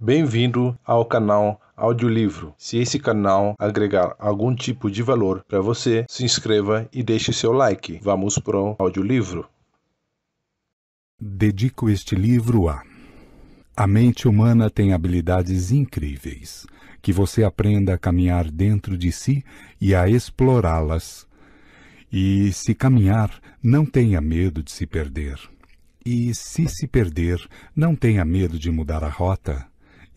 Bem-vindo ao canal Audiolivro. Se esse canal agregar algum tipo de valor para você, se inscreva e deixe seu like. Vamos para o audiolivro. Dedico este livro a A mente humana tem habilidades incríveis. Que você aprenda a caminhar dentro de si e a explorá-las. E se caminhar, não tenha medo de se perder. E se se perder, não tenha medo de mudar a rota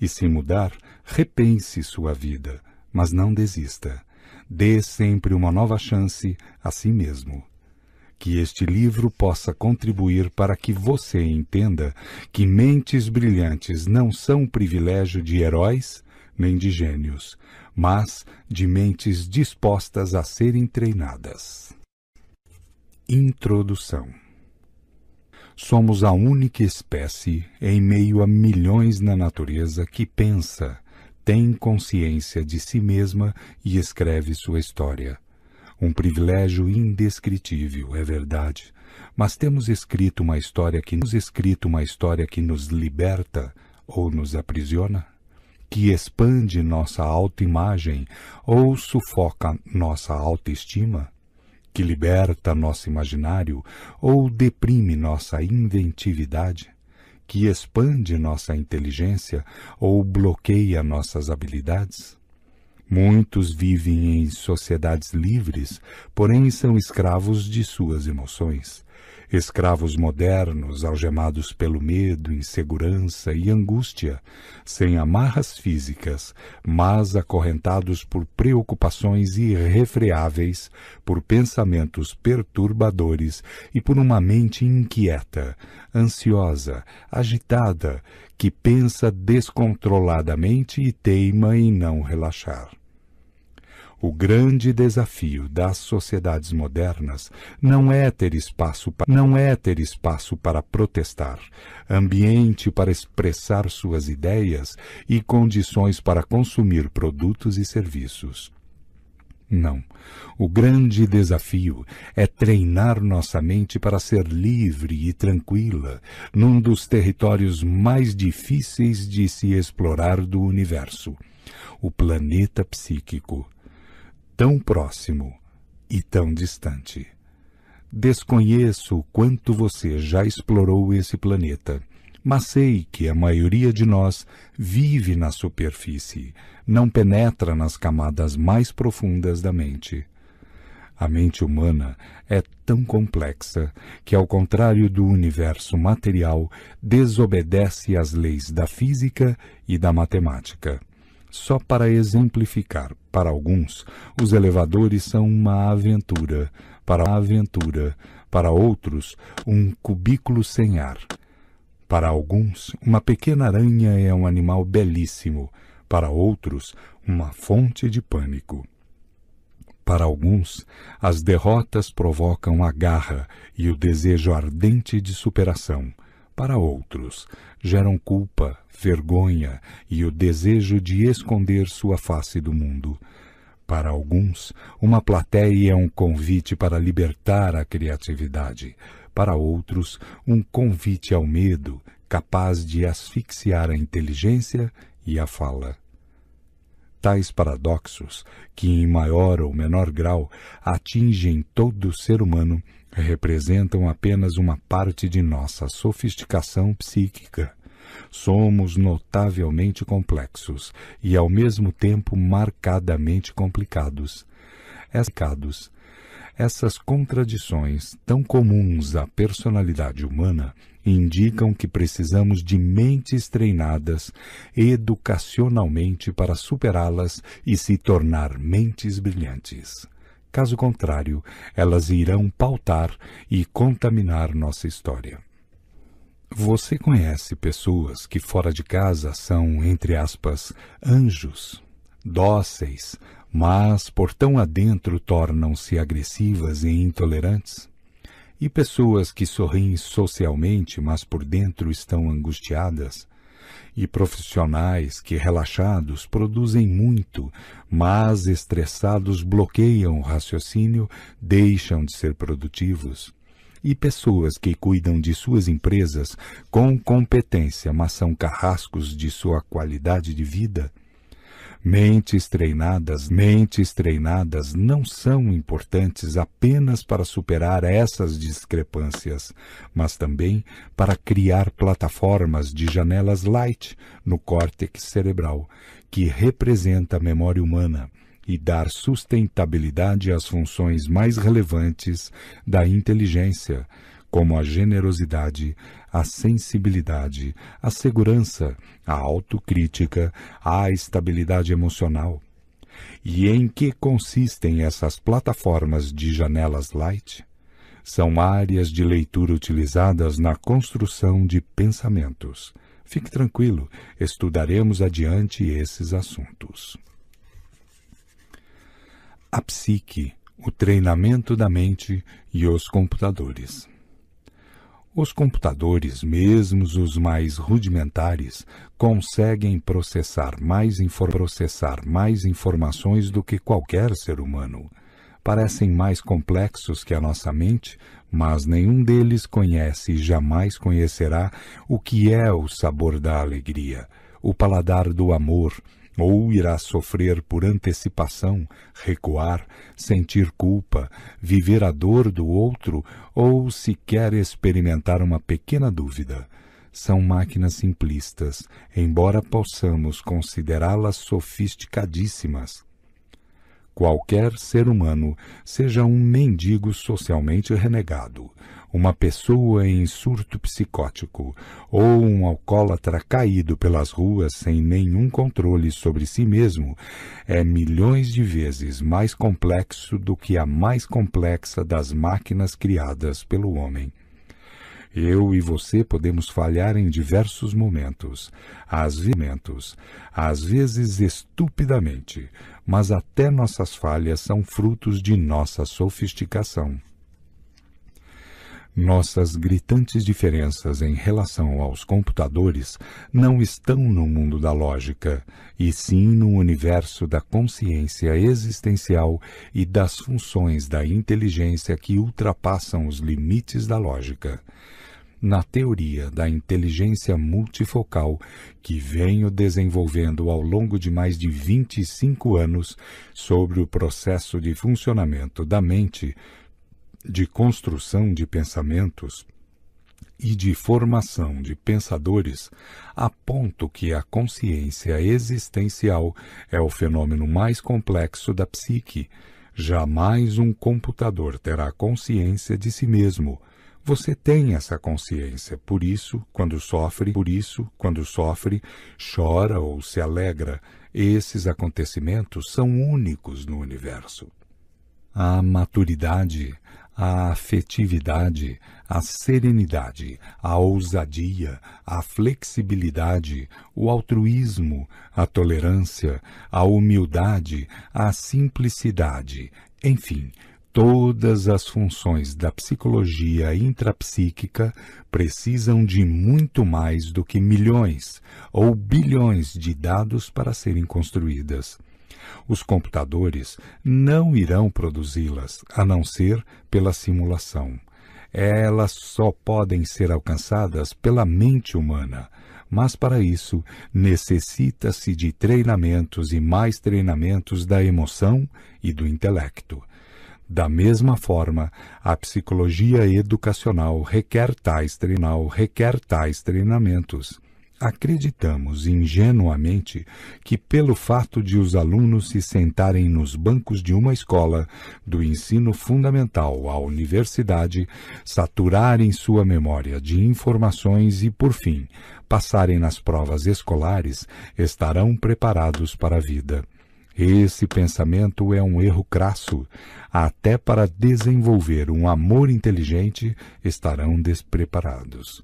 e se mudar, repense sua vida, mas não desista. Dê sempre uma nova chance a si mesmo. Que este livro possa contribuir para que você entenda que mentes brilhantes não são privilégio de heróis nem de gênios, mas de mentes dispostas a serem treinadas. Introdução Somos a única espécie em meio a milhões na natureza que pensa, tem consciência de si mesma e escreve sua história. Um privilégio indescritível, é verdade, mas temos escrito uma história que nos escrito uma história que nos liberta ou nos aprisiona, que expande nossa autoimagem ou sufoca nossa autoestima que liberta nosso imaginário ou deprime nossa inventividade, que expande nossa inteligência ou bloqueia nossas habilidades? Muitos vivem em sociedades livres, porém são escravos de suas emoções, escravos modernos algemados pelo medo, insegurança e angústia, sem amarras físicas, mas acorrentados por preocupações irrefreáveis, por pensamentos perturbadores e por uma mente inquieta, ansiosa, agitada, que pensa descontroladamente e teima em não relaxar. O grande desafio das sociedades modernas não é ter espaço, não é ter espaço para protestar, ambiente para expressar suas ideias e condições para consumir produtos e serviços. Não. O grande desafio é treinar nossa mente para ser livre e tranquila num dos territórios mais difíceis de se explorar do universo o planeta psíquico tão próximo e tão distante. Desconheço quanto você já explorou esse planeta, mas sei que a maioria de nós vive na superfície, não penetra nas camadas mais profundas da mente. A mente humana é tão complexa que, ao contrário do universo material, desobedece às leis da física e da matemática. Só para exemplificar, para alguns, os elevadores são uma aventura, para uma aventura, para outros, um cubículo sem ar. Para alguns, uma pequena aranha é um animal belíssimo, para outros, uma fonte de pânico. Para alguns, as derrotas provocam a garra e o desejo ardente de superação para outros, geram culpa, vergonha e o desejo de esconder sua face do mundo. Para alguns, uma plateia é um convite para libertar a criatividade. Para outros, um convite ao medo, capaz de asfixiar a inteligência e a fala. Tais paradoxos, que em maior ou menor grau atingem todo ser humano, representam apenas uma parte de nossa sofisticação psíquica. Somos notavelmente complexos e, ao mesmo tempo, marcadamente complicados. Escados. Essas contradições, tão comuns à personalidade humana, indicam que precisamos de mentes treinadas educacionalmente para superá-las e se tornar mentes brilhantes. Caso contrário, elas irão pautar e contaminar nossa história. Você conhece pessoas que fora de casa são, entre aspas, anjos, dóceis, mas por tão adentro tornam-se agressivas e intolerantes? E pessoas que sorriem socialmente, mas por dentro estão angustiadas? e profissionais que, relaxados, produzem muito, mas estressados bloqueiam o raciocínio, deixam de ser produtivos. E pessoas que cuidam de suas empresas com competência, mas são carrascos de sua qualidade de vida, Mentes treinadas, mentes treinadas não são importantes apenas para superar essas discrepâncias, mas também para criar plataformas de janelas light no córtex cerebral, que representa a memória humana, e dar sustentabilidade às funções mais relevantes da inteligência, como a generosidade, a sensibilidade, a segurança, a autocrítica, a estabilidade emocional. E em que consistem essas plataformas de janelas light? São áreas de leitura utilizadas na construção de pensamentos. Fique tranquilo, estudaremos adiante esses assuntos. A psique, o treinamento da mente e os computadores. Os computadores, mesmo os mais rudimentares, conseguem processar mais, processar mais informações do que qualquer ser humano. Parecem mais complexos que a nossa mente, mas nenhum deles conhece e jamais conhecerá o que é o sabor da alegria, o paladar do amor, ou irá sofrer por antecipação, recuar, sentir culpa, viver a dor do outro ou sequer experimentar uma pequena dúvida. São máquinas simplistas, embora possamos considerá-las sofisticadíssimas. Qualquer ser humano seja um mendigo socialmente renegado, uma pessoa em surto psicótico ou um alcoólatra caído pelas ruas sem nenhum controle sobre si mesmo é milhões de vezes mais complexo do que a mais complexa das máquinas criadas pelo homem. Eu e você podemos falhar em diversos momentos, às vezes, às vezes estupidamente, mas até nossas falhas são frutos de nossa sofisticação. Nossas gritantes diferenças em relação aos computadores não estão no mundo da lógica, e sim no universo da consciência existencial e das funções da inteligência que ultrapassam os limites da lógica. Na teoria da inteligência multifocal, que venho desenvolvendo ao longo de mais de 25 anos sobre o processo de funcionamento da mente, de construção de pensamentos e de formação de pensadores ponto que a consciência existencial é o fenômeno mais complexo da psique. Jamais um computador terá consciência de si mesmo. Você tem essa consciência, por isso, quando sofre, por isso, quando sofre, chora ou se alegra, esses acontecimentos são únicos no universo. A maturidade a afetividade, a serenidade, a ousadia, a flexibilidade, o altruísmo, a tolerância, a humildade, a simplicidade, enfim, todas as funções da psicologia intrapsíquica precisam de muito mais do que milhões ou bilhões de dados para serem construídas. Os computadores não irão produzi-las, a não ser pela simulação. Elas só podem ser alcançadas pela mente humana, mas para isso necessita-se de treinamentos e mais treinamentos da emoção e do intelecto. Da mesma forma, a psicologia educacional requer tais, treinal, requer tais treinamentos acreditamos ingenuamente que, pelo fato de os alunos se sentarem nos bancos de uma escola, do ensino fundamental à universidade, saturarem sua memória de informações e, por fim, passarem nas provas escolares, estarão preparados para a vida. Esse pensamento é um erro crasso. Até para desenvolver um amor inteligente estarão despreparados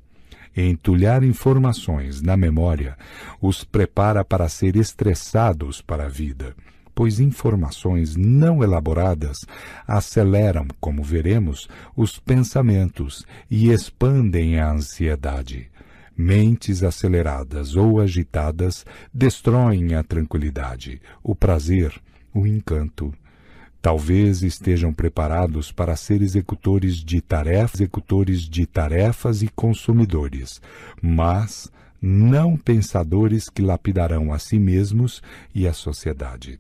entulhar informações na memória os prepara para ser estressados para a vida, pois informações não elaboradas aceleram, como veremos, os pensamentos e expandem a ansiedade. Mentes aceleradas ou agitadas destroem a tranquilidade, o prazer, o encanto Talvez estejam preparados para ser executores de tarefas, executores de tarefas e consumidores, mas não pensadores que lapidarão a si mesmos e a sociedade.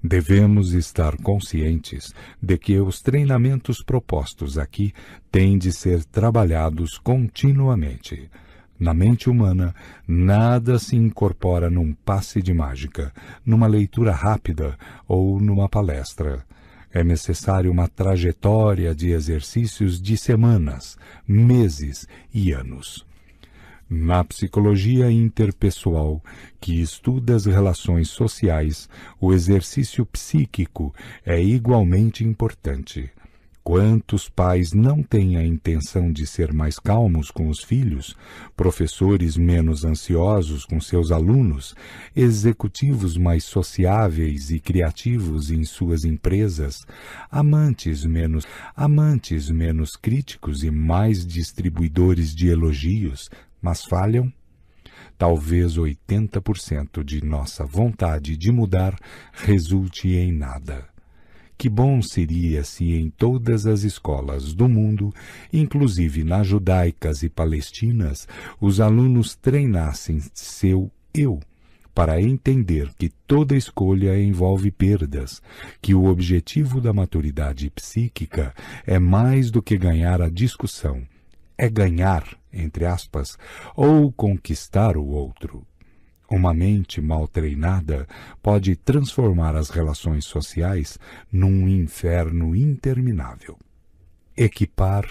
Devemos estar conscientes de que os treinamentos propostos aqui têm de ser trabalhados continuamente. Na mente humana, nada se incorpora num passe de mágica, numa leitura rápida ou numa palestra. É necessário uma trajetória de exercícios de semanas, meses e anos. Na psicologia interpessoal, que estuda as relações sociais, o exercício psíquico é igualmente importante. Quantos pais não têm a intenção de ser mais calmos com os filhos, professores menos ansiosos com seus alunos, executivos mais sociáveis e criativos em suas empresas, amantes menos amantes menos críticos e mais distribuidores de elogios, mas falham? Talvez 80% de nossa vontade de mudar resulte em nada. Que bom seria se em todas as escolas do mundo, inclusive nas judaicas e palestinas, os alunos treinassem seu eu para entender que toda escolha envolve perdas, que o objetivo da maturidade psíquica é mais do que ganhar a discussão, é ganhar, entre aspas, ou conquistar o outro. Uma mente mal treinada pode transformar as relações sociais num inferno interminável. Equipar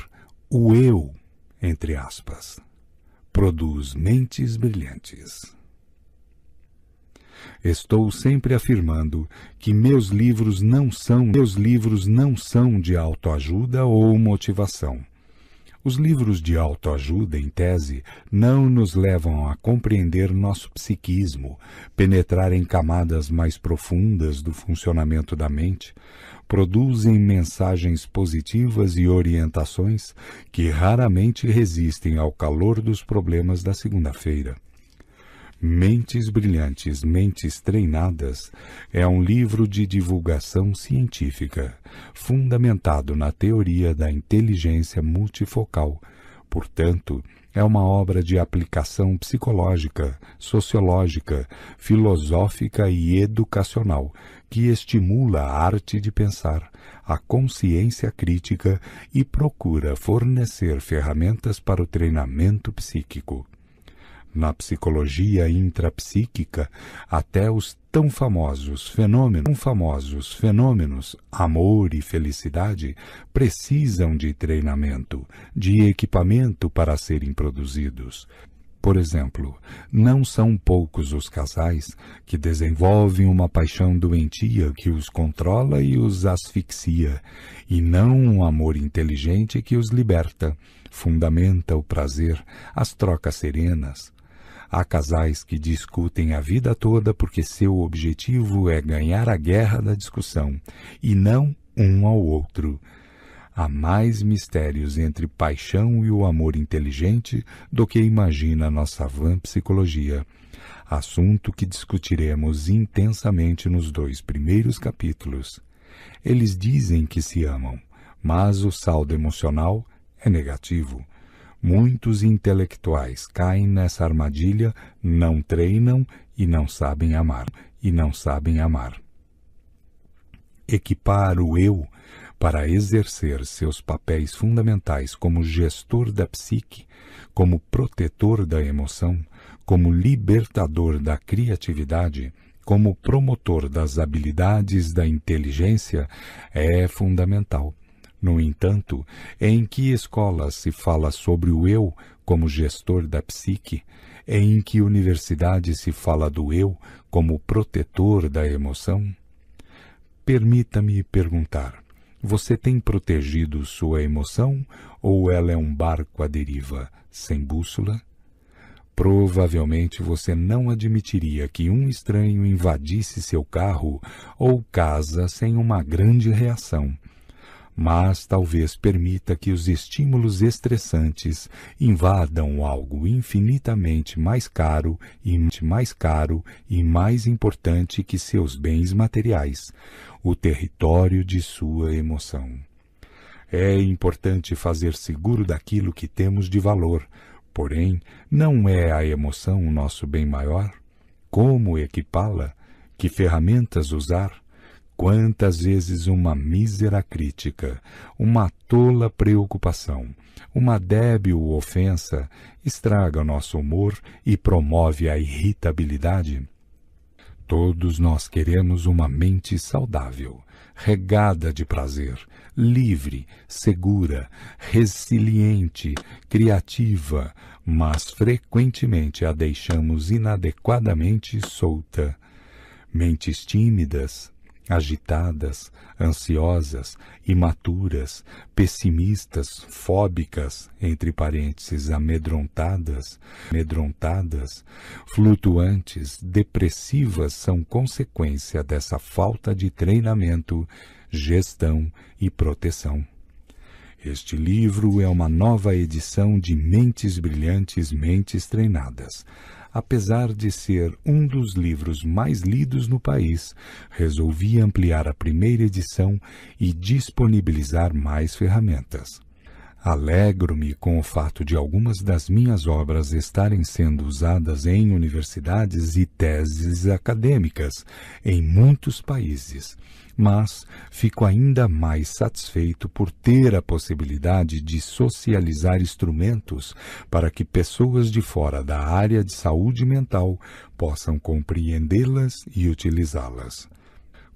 o eu, entre aspas, produz mentes brilhantes. Estou sempre afirmando que meus livros não são, meus livros não são de autoajuda ou motivação. Os livros de autoajuda, em tese, não nos levam a compreender nosso psiquismo, penetrar em camadas mais profundas do funcionamento da mente, produzem mensagens positivas e orientações que raramente resistem ao calor dos problemas da segunda-feira. Mentes Brilhantes, Mentes Treinadas é um livro de divulgação científica, fundamentado na teoria da inteligência multifocal. Portanto, é uma obra de aplicação psicológica, sociológica, filosófica e educacional que estimula a arte de pensar, a consciência crítica e procura fornecer ferramentas para o treinamento psíquico na psicologia intrapsíquica até os tão famosos fenômenos, tão famosos fenômenos amor e felicidade precisam de treinamento, de equipamento para serem produzidos. Por exemplo, não são poucos os casais que desenvolvem uma paixão doentia que os controla e os asfixia, e não um amor inteligente que os liberta, fundamenta o prazer, as trocas serenas, Há casais que discutem a vida toda porque seu objetivo é ganhar a guerra da discussão e não um ao outro. Há mais mistérios entre paixão e o amor inteligente do que imagina nossa vã psicologia. Assunto que discutiremos intensamente nos dois primeiros capítulos. Eles dizem que se amam, mas o saldo emocional é negativo Muitos intelectuais caem nessa armadilha, não treinam e não sabem amar, e não sabem amar. Equipar o eu para exercer seus papéis fundamentais como gestor da psique, como protetor da emoção, como libertador da criatividade, como promotor das habilidades da inteligência, é fundamental no entanto, em que escola se fala sobre o eu como gestor da psique? Em que universidade se fala do eu como protetor da emoção? Permita-me perguntar: você tem protegido sua emoção ou ela é um barco à deriva, sem bússola? Provavelmente você não admitiria que um estranho invadisse seu carro ou casa sem uma grande reação mas talvez permita que os estímulos estressantes invadam algo infinitamente mais caro e mais caro e mais importante que seus bens materiais, o território de sua emoção. É importante fazer seguro daquilo que temos de valor, porém, não é a emoção o nosso bem maior? Como equipá-la? Que ferramentas usar? Quantas vezes uma mísera crítica, uma tola preocupação, uma débil ofensa estraga nosso humor e promove a irritabilidade? Todos nós queremos uma mente saudável, regada de prazer, livre, segura, resiliente, criativa, mas frequentemente a deixamos inadequadamente solta. Mentes tímidas, agitadas, ansiosas, imaturas, pessimistas, fóbicas, entre parênteses, amedrontadas, amedrontadas, flutuantes, depressivas são consequência dessa falta de treinamento, gestão e proteção. Este livro é uma nova edição de Mentes Brilhantes, Mentes Treinadas apesar de ser um dos livros mais lidos no país, resolvi ampliar a primeira edição e disponibilizar mais ferramentas. Alegro-me com o fato de algumas das minhas obras estarem sendo usadas em universidades e teses acadêmicas em muitos países, mas fico ainda mais satisfeito por ter a possibilidade de socializar instrumentos para que pessoas de fora da área de saúde mental possam compreendê-las e utilizá-las.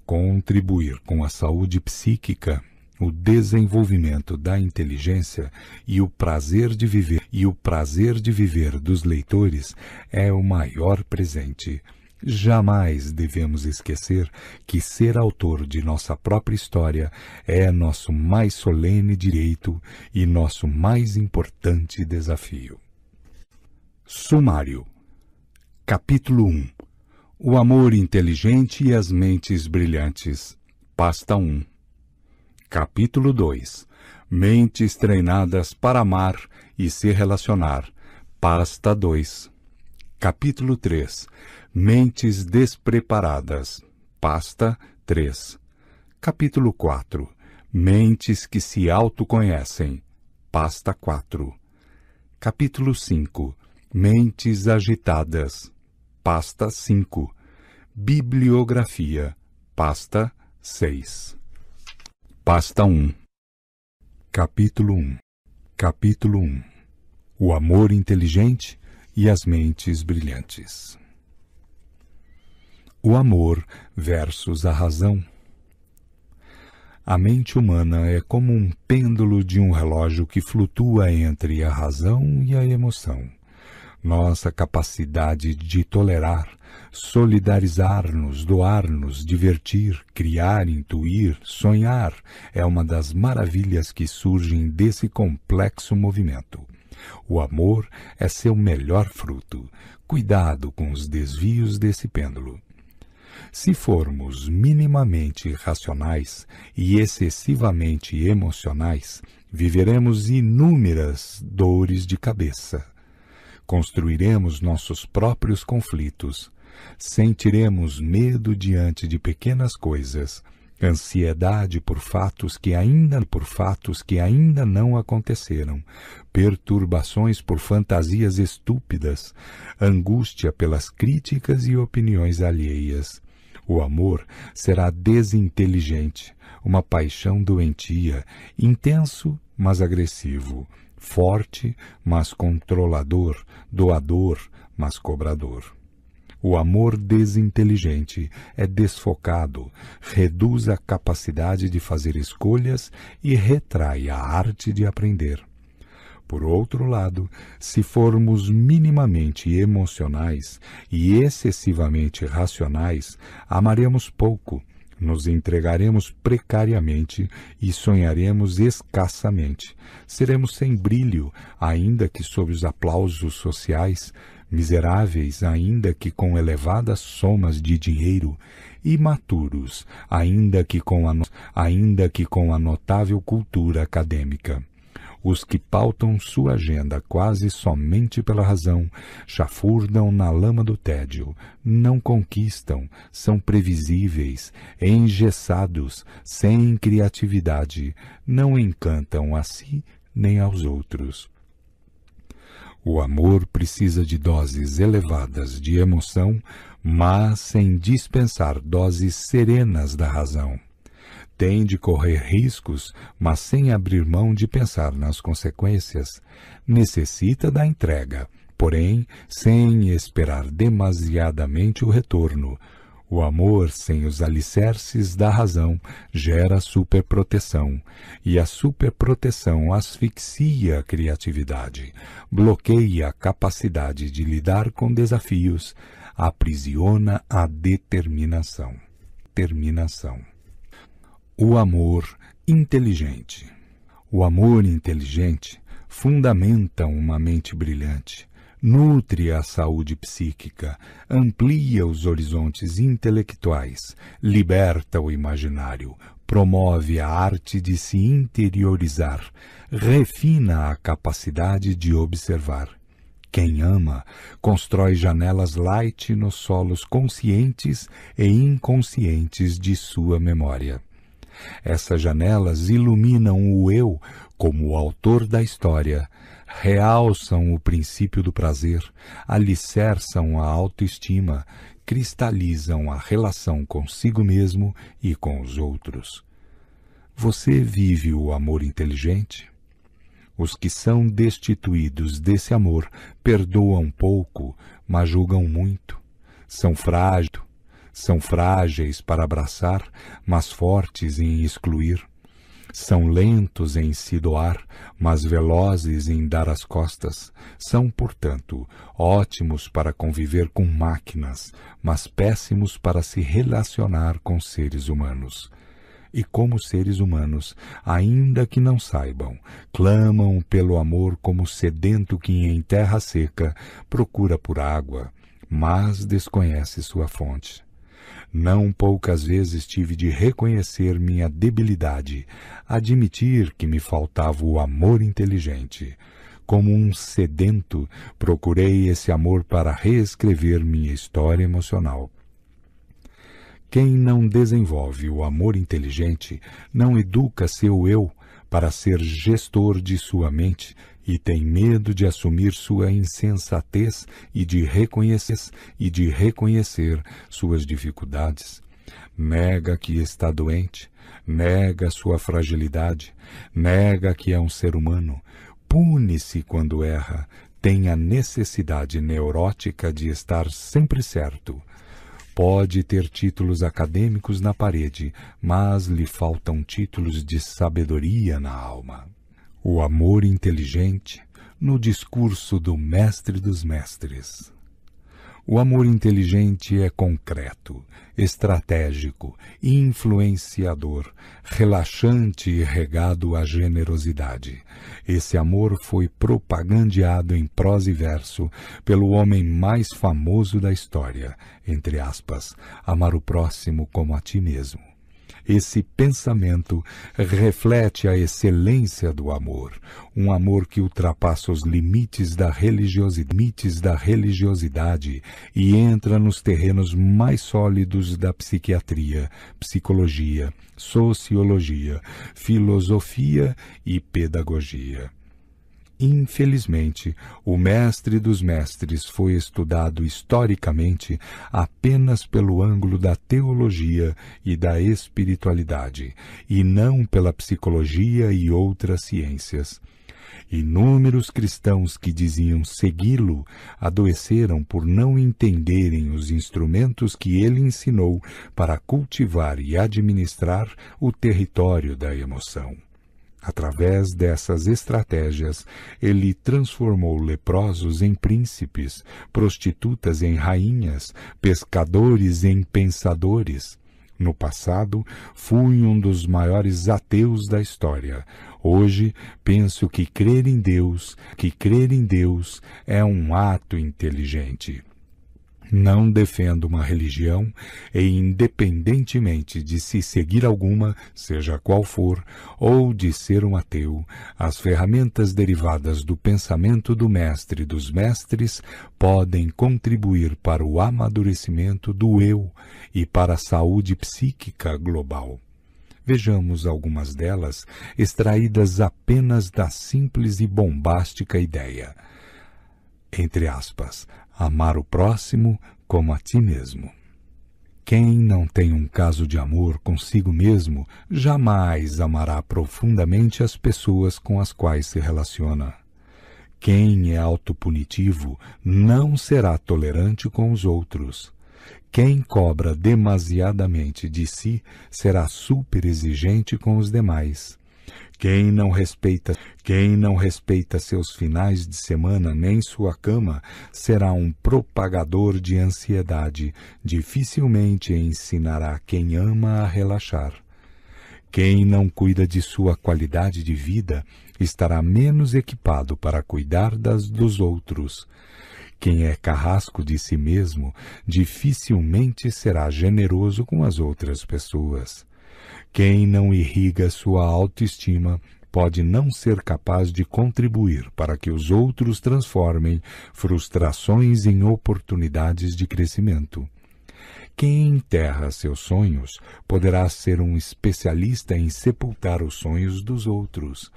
Contribuir com a saúde psíquica o desenvolvimento da inteligência e o prazer de viver e o prazer de viver dos leitores é o maior presente Jamais devemos esquecer que ser autor de nossa própria história é nosso mais solene direito e nosso mais importante desafio. Sumário Capítulo 1 O amor inteligente e as mentes brilhantes. Pasta 1 Capítulo 2 Mentes treinadas para amar e se relacionar. Pasta 2 Capítulo 3 Mentes despreparadas. Pasta 3. Capítulo 4. Mentes que se autoconhecem. Pasta 4. Capítulo 5. Mentes agitadas. Pasta 5. Bibliografia. Pasta 6. Pasta 1. Capítulo 1. Capítulo 1. O amor inteligente e as mentes brilhantes o amor versus a razão. A mente humana é como um pêndulo de um relógio que flutua entre a razão e a emoção. Nossa capacidade de tolerar, solidarizar-nos, doar-nos, divertir, criar, intuir, sonhar é uma das maravilhas que surgem desse complexo movimento. O amor é seu melhor fruto. Cuidado com os desvios desse pêndulo. Se formos minimamente racionais e excessivamente emocionais, viveremos inúmeras dores de cabeça. Construiremos nossos próprios conflitos. Sentiremos medo diante de pequenas coisas, ansiedade por fatos que ainda por fatos que ainda não aconteceram, perturbações por fantasias estúpidas, angústia pelas críticas e opiniões alheias, o amor será desinteligente, uma paixão doentia, intenso, mas agressivo, forte, mas controlador, doador, mas cobrador. O amor desinteligente é desfocado, reduz a capacidade de fazer escolhas e retrai a arte de aprender. Por outro lado, se formos minimamente emocionais e excessivamente racionais, amaremos pouco, nos entregaremos precariamente e sonharemos escassamente. Seremos sem brilho, ainda que sob os aplausos sociais, miseráveis, ainda que com elevadas somas de dinheiro, imaturos, ainda que com a, ainda que com a notável cultura acadêmica. Os que pautam sua agenda quase somente pela razão chafurdam na lama do tédio, não conquistam, são previsíveis, engessados, sem criatividade, não encantam a si nem aos outros. O amor precisa de doses elevadas de emoção, mas sem dispensar doses serenas da razão tem de correr riscos, mas sem abrir mão de pensar nas consequências. Necessita da entrega, porém sem esperar demasiadamente o retorno. O amor sem os alicerces da razão gera superproteção, e a superproteção asfixia a criatividade, bloqueia a capacidade de lidar com desafios, aprisiona a determinação. Terminação. O amor inteligente. O amor inteligente fundamenta uma mente brilhante, nutre a saúde psíquica, amplia os horizontes intelectuais, liberta o imaginário, promove a arte de se interiorizar, refina a capacidade de observar. Quem ama constrói janelas light nos solos conscientes e inconscientes de sua memória. Essas janelas iluminam o eu como o autor da história, realçam o princípio do prazer, alicerçam a autoestima, cristalizam a relação consigo mesmo e com os outros. Você vive o amor inteligente? Os que são destituídos desse amor perdoam pouco, mas julgam muito. São frágeis, são frágeis para abraçar, mas fortes em excluir. São lentos em se doar, mas velozes em dar as costas. São, portanto, ótimos para conviver com máquinas, mas péssimos para se relacionar com seres humanos. E como seres humanos, ainda que não saibam, clamam pelo amor como sedento que em terra seca procura por água, mas desconhece sua fonte. Não poucas vezes tive de reconhecer minha debilidade, admitir que me faltava o amor inteligente. Como um sedento, procurei esse amor para reescrever minha história emocional. Quem não desenvolve o amor inteligente não educa seu eu para ser gestor de sua mente, e tem medo de assumir sua insensatez e de reconhecer e de reconhecer suas dificuldades. Nega que está doente, nega sua fragilidade, nega que é um ser humano, pune-se quando erra, tem a necessidade neurótica de estar sempre certo. Pode ter títulos acadêmicos na parede, mas lhe faltam títulos de sabedoria na alma o amor inteligente no discurso do Mestre dos Mestres. O amor inteligente é concreto, estratégico, influenciador, relaxante e regado à generosidade. Esse amor foi propagandeado em prosa e verso pelo homem mais famoso da história, entre aspas, amar o próximo como a ti mesmo. Esse pensamento reflete a excelência do amor, um amor que ultrapassa os limites da religiosidade, da religiosidade e entra nos terrenos mais sólidos da psiquiatria, psicologia, sociologia, filosofia e pedagogia. Infelizmente, o mestre dos mestres foi estudado historicamente apenas pelo ângulo da teologia e da espiritualidade, e não pela psicologia e outras ciências. Inúmeros cristãos que diziam segui-lo adoeceram por não entenderem os instrumentos que ele ensinou para cultivar e administrar o território da emoção. Através dessas estratégias, ele transformou leprosos em príncipes, prostitutas em rainhas, pescadores em pensadores. No passado, fui um dos maiores ateus da história. Hoje, penso que crer em Deus, que crer em Deus é um ato inteligente. Não defendo uma religião e, independentemente de se seguir alguma, seja qual for, ou de ser um ateu, as ferramentas derivadas do pensamento do mestre dos mestres podem contribuir para o amadurecimento do eu e para a saúde psíquica global. Vejamos algumas delas extraídas apenas da simples e bombástica ideia entre aspas, amar o próximo como a ti mesmo. Quem não tem um caso de amor consigo mesmo jamais amará profundamente as pessoas com as quais se relaciona. Quem é autopunitivo não será tolerante com os outros. Quem cobra demasiadamente de si será superexigente com os demais. Quem não respeita, quem não respeita seus finais de semana nem sua cama, será um propagador de ansiedade, dificilmente ensinará quem ama a relaxar. Quem não cuida de sua qualidade de vida estará menos equipado para cuidar das dos outros. Quem é carrasco de si mesmo dificilmente será generoso com as outras pessoas. Quem não irriga sua autoestima pode não ser capaz de contribuir para que os outros transformem frustrações em oportunidades de crescimento. Quem enterra seus sonhos poderá ser um especialista em sepultar os sonhos dos outros.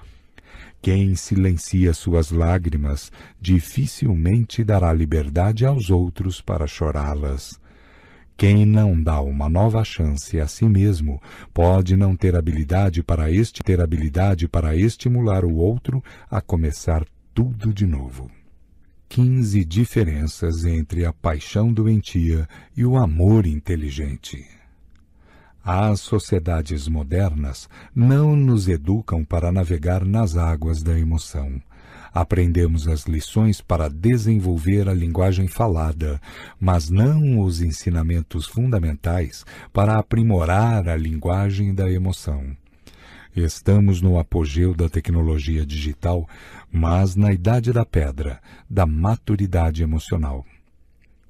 Quem silencia suas lágrimas dificilmente dará liberdade aos outros para chorá-las. Quem não dá uma nova chance a si mesmo pode não ter habilidade para este ter habilidade para estimular o outro a começar tudo de novo. 15 diferenças entre a paixão doentia e o amor inteligente. As sociedades modernas não nos educam para navegar nas águas da emoção. Aprendemos as lições para desenvolver a linguagem falada, mas não os ensinamentos fundamentais para aprimorar a linguagem da emoção. Estamos no apogeu da tecnologia digital, mas na idade da pedra, da maturidade emocional.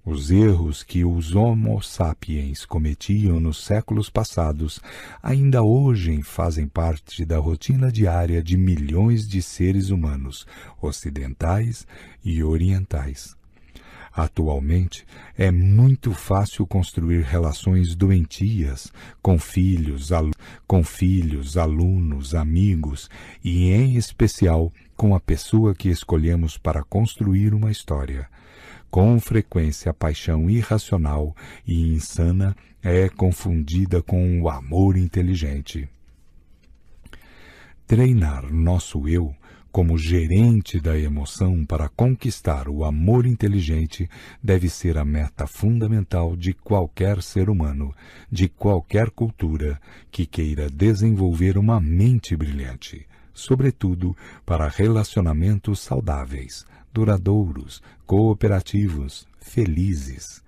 Os erros que os Homo sapiens cometiam nos séculos passados ainda hoje fazem parte da rotina diária de milhões de seres humanos, ocidentais e orientais. Atualmente, é muito fácil construir relações doentias com filhos, com filhos, alunos, amigos e, em especial, com a pessoa que escolhemos para construir uma história – com frequência, a paixão irracional e insana é confundida com o amor inteligente. Treinar nosso eu como gerente da emoção para conquistar o amor inteligente deve ser a meta fundamental de qualquer ser humano, de qualquer cultura que queira desenvolver uma mente brilhante, sobretudo para relacionamentos saudáveis, duradouros, cooperativos, felizes.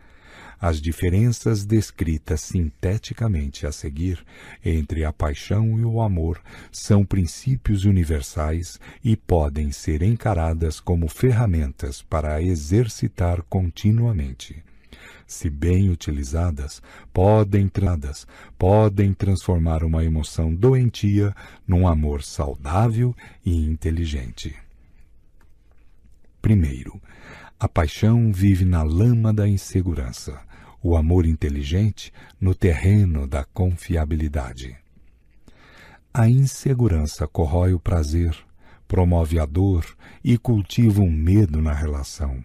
As diferenças descritas sinteticamente a seguir entre a paixão e o amor são princípios universais e podem ser encaradas como ferramentas para exercitar continuamente se bem utilizadas, podem, podem transformar uma emoção doentia num amor saudável e inteligente. Primeiro, a paixão vive na lama da insegurança, o amor inteligente no terreno da confiabilidade. A insegurança corrói o prazer, promove a dor e cultiva um medo na relação.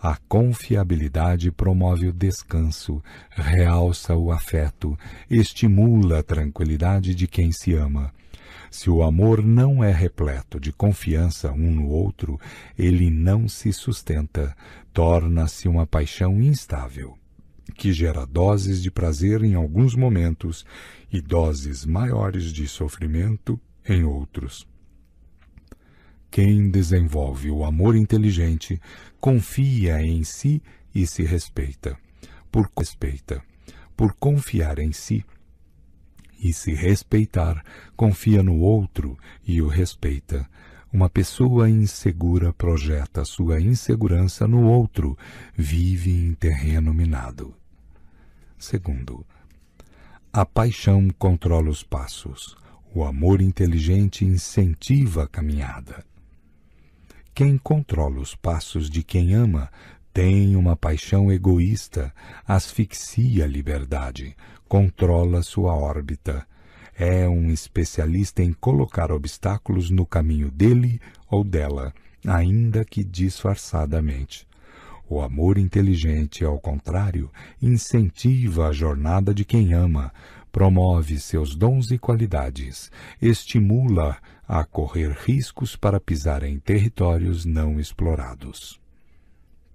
A confiabilidade promove o descanso, realça o afeto, estimula a tranquilidade de quem se ama se o amor não é repleto de confiança um no outro, ele não se sustenta, torna-se uma paixão instável, que gera doses de prazer em alguns momentos e doses maiores de sofrimento em outros. Quem desenvolve o amor inteligente confia em si e se respeita. Por respeita, por confiar em si, e se respeitar, confia no outro e o respeita. Uma pessoa insegura projeta sua insegurança no outro, vive em terreno minado. Segundo, a paixão controla os passos, o amor inteligente incentiva a caminhada. Quem controla os passos de quem ama tem uma paixão egoísta, asfixia a liberdade, controla sua órbita. É um especialista em colocar obstáculos no caminho dele ou dela, ainda que disfarçadamente. O amor inteligente, ao contrário, incentiva a jornada de quem ama, promove seus dons e qualidades, estimula a correr riscos para pisar em territórios não explorados.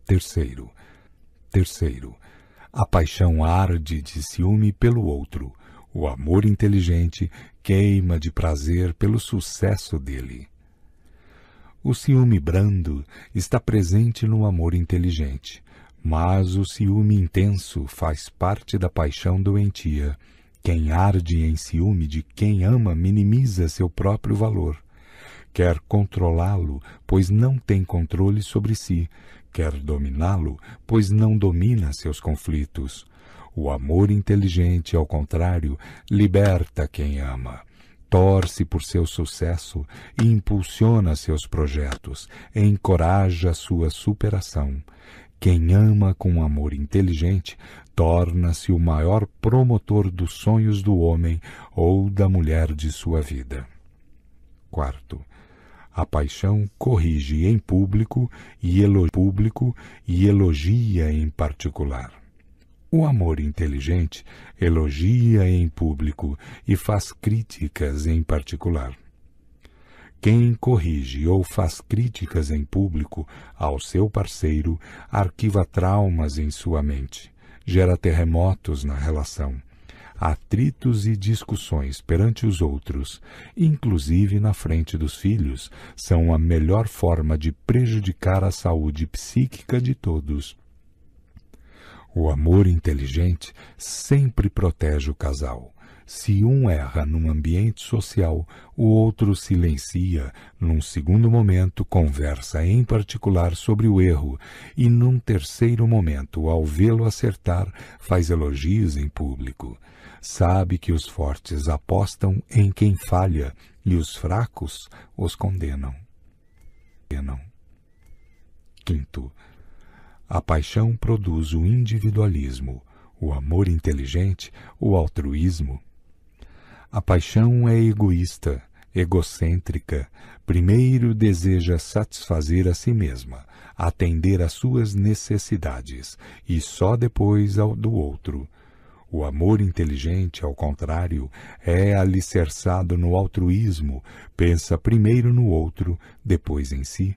Terceiro. Terceiro. A paixão arde de ciúme pelo outro. O amor inteligente queima de prazer pelo sucesso dele. O ciúme brando está presente no amor inteligente, mas o ciúme intenso faz parte da paixão doentia. Quem arde em ciúme de quem ama minimiza seu próprio valor. Quer controlá-lo, pois não tem controle sobre si quer dominá-lo, pois não domina seus conflitos. O amor inteligente, ao contrário, liberta quem ama. Torce por seu sucesso e impulsiona seus projetos, encoraja sua superação. Quem ama com amor inteligente torna-se o maior promotor dos sonhos do homem ou da mulher de sua vida. Quarto, a paixão corrige em público e, público e elogia em particular. O amor inteligente elogia em público e faz críticas em particular. Quem corrige ou faz críticas em público ao seu parceiro arquiva traumas em sua mente, gera terremotos na relação, atritos e discussões perante os outros, inclusive na frente dos filhos, são a melhor forma de prejudicar a saúde psíquica de todos. O amor inteligente sempre protege o casal se um erra num ambiente social, o outro silencia. Num segundo momento, conversa em particular sobre o erro. E num terceiro momento, ao vê-lo acertar, faz elogios em público. Sabe que os fortes apostam em quem falha e os fracos os condenam. Quinto, a paixão produz o individualismo, o amor inteligente, o altruísmo a paixão é egoísta, egocêntrica. Primeiro deseja satisfazer a si mesma, atender às suas necessidades e só depois ao do outro. O amor inteligente, ao contrário, é alicerçado no altruísmo, pensa primeiro no outro, depois em si.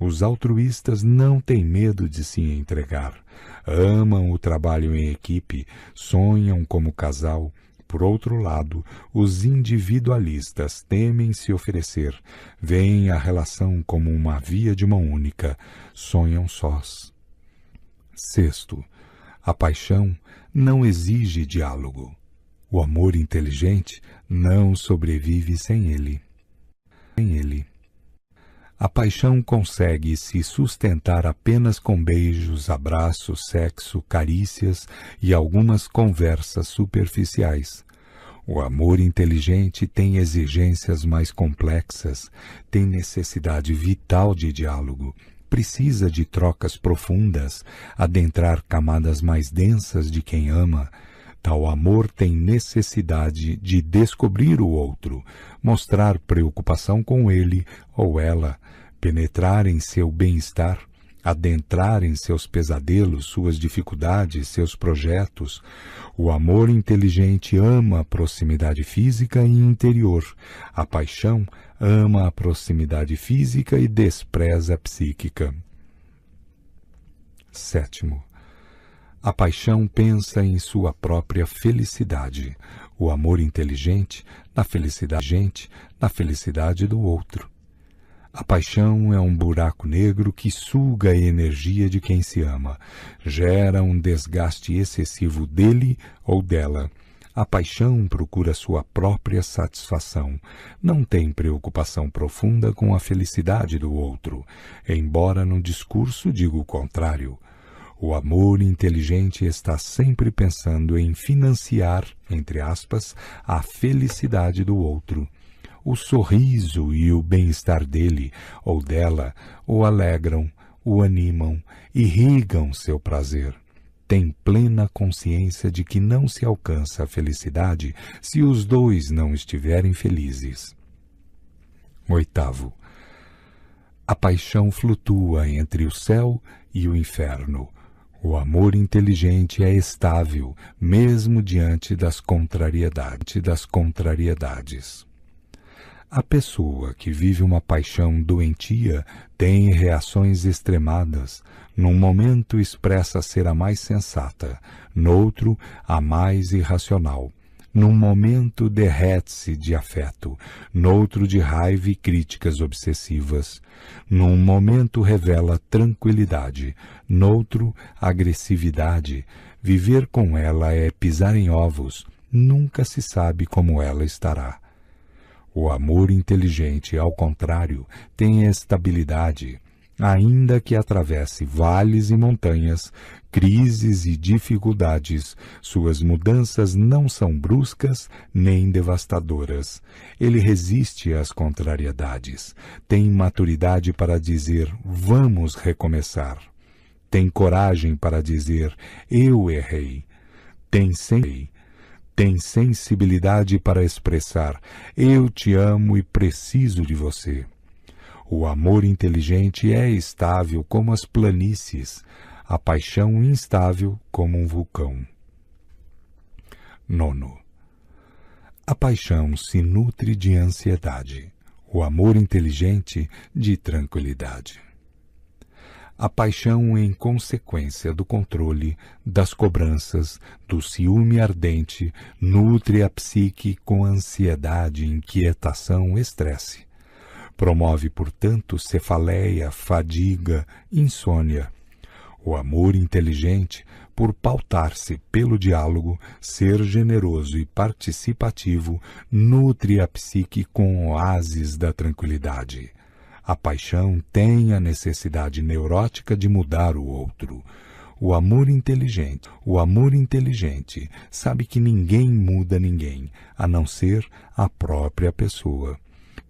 Os altruístas não têm medo de se entregar. Amam o trabalho em equipe, sonham como casal, por outro lado, os individualistas temem se oferecer, veem a relação como uma via de mão única, sonham sós. Sexto, a paixão não exige diálogo. O amor inteligente não sobrevive sem ele. Sem ele a paixão consegue se sustentar apenas com beijos, abraços, sexo, carícias e algumas conversas superficiais. O amor inteligente tem exigências mais complexas, tem necessidade vital de diálogo, precisa de trocas profundas, adentrar camadas mais densas de quem ama, Tal amor tem necessidade de descobrir o outro, mostrar preocupação com ele ou ela, penetrar em seu bem-estar, adentrar em seus pesadelos, suas dificuldades, seus projetos. O amor inteligente ama a proximidade física e interior. A paixão ama a proximidade física e despreza a psíquica. Sétimo, a paixão pensa em sua própria felicidade, o amor inteligente na felicidade gente, na felicidade do outro. A paixão é um buraco negro que suga a energia de quem se ama, gera um desgaste excessivo dele ou dela. A paixão procura sua própria satisfação. Não tem preocupação profunda com a felicidade do outro, embora no discurso diga o contrário. O amor inteligente está sempre pensando em financiar, entre aspas, a felicidade do outro. O sorriso e o bem-estar dele ou dela o alegram, o animam, irrigam seu prazer tem plena consciência de que não se alcança a felicidade se os dois não estiverem felizes. Oitavo. A paixão flutua entre o céu e o inferno, o amor inteligente é estável, mesmo diante das contrariedades, das contrariedades. A pessoa que vive uma paixão doentia tem reações extremadas. Num momento expressa ser a mais sensata, noutro, a mais irracional. Num momento derrete-se de afeto, noutro de raiva e críticas obsessivas. Num momento revela tranquilidade, noutro agressividade. Viver com ela é pisar em ovos, nunca se sabe como ela estará. O amor inteligente, ao contrário, tem estabilidade ainda que atravesse vales e montanhas, crises e dificuldades, suas mudanças não são bruscas nem devastadoras. Ele resiste às contrariedades, tem maturidade para dizer: vamos recomeçar. Tem coragem para dizer: eu errei. Tem sempre tem sensibilidade para expressar: eu te amo e preciso de você o amor inteligente é estável como as planícies, a paixão instável como um vulcão. Nono. A paixão se nutre de ansiedade, o amor inteligente de tranquilidade. A paixão em consequência do controle, das cobranças, do ciúme ardente, nutre a psique com ansiedade, inquietação, estresse. Promove, portanto, cefaleia, fadiga, insônia. O amor inteligente, por pautar-se pelo diálogo, ser generoso e participativo, nutre a psique com oásis da tranquilidade. A paixão tem a necessidade neurótica de mudar o outro. O amor inteligente, o amor inteligente sabe que ninguém muda ninguém, a não ser a própria pessoa.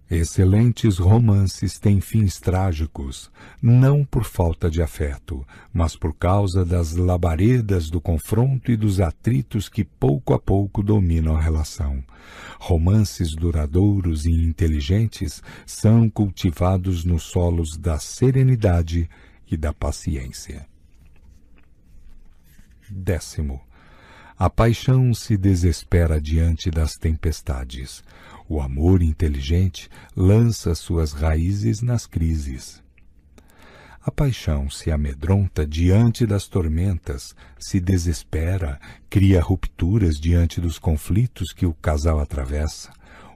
Excelentes romances têm fins trágicos, não por falta de afeto, mas por causa das labaredas do confronto e dos atritos que pouco a pouco dominam a relação. Romances duradouros e inteligentes são cultivados nos solos da serenidade e da paciência. Décimo. A paixão se desespera diante das tempestades. O amor inteligente lança suas raízes nas crises. A paixão se amedronta diante das tormentas, se desespera, cria rupturas diante dos conflitos que o casal atravessa.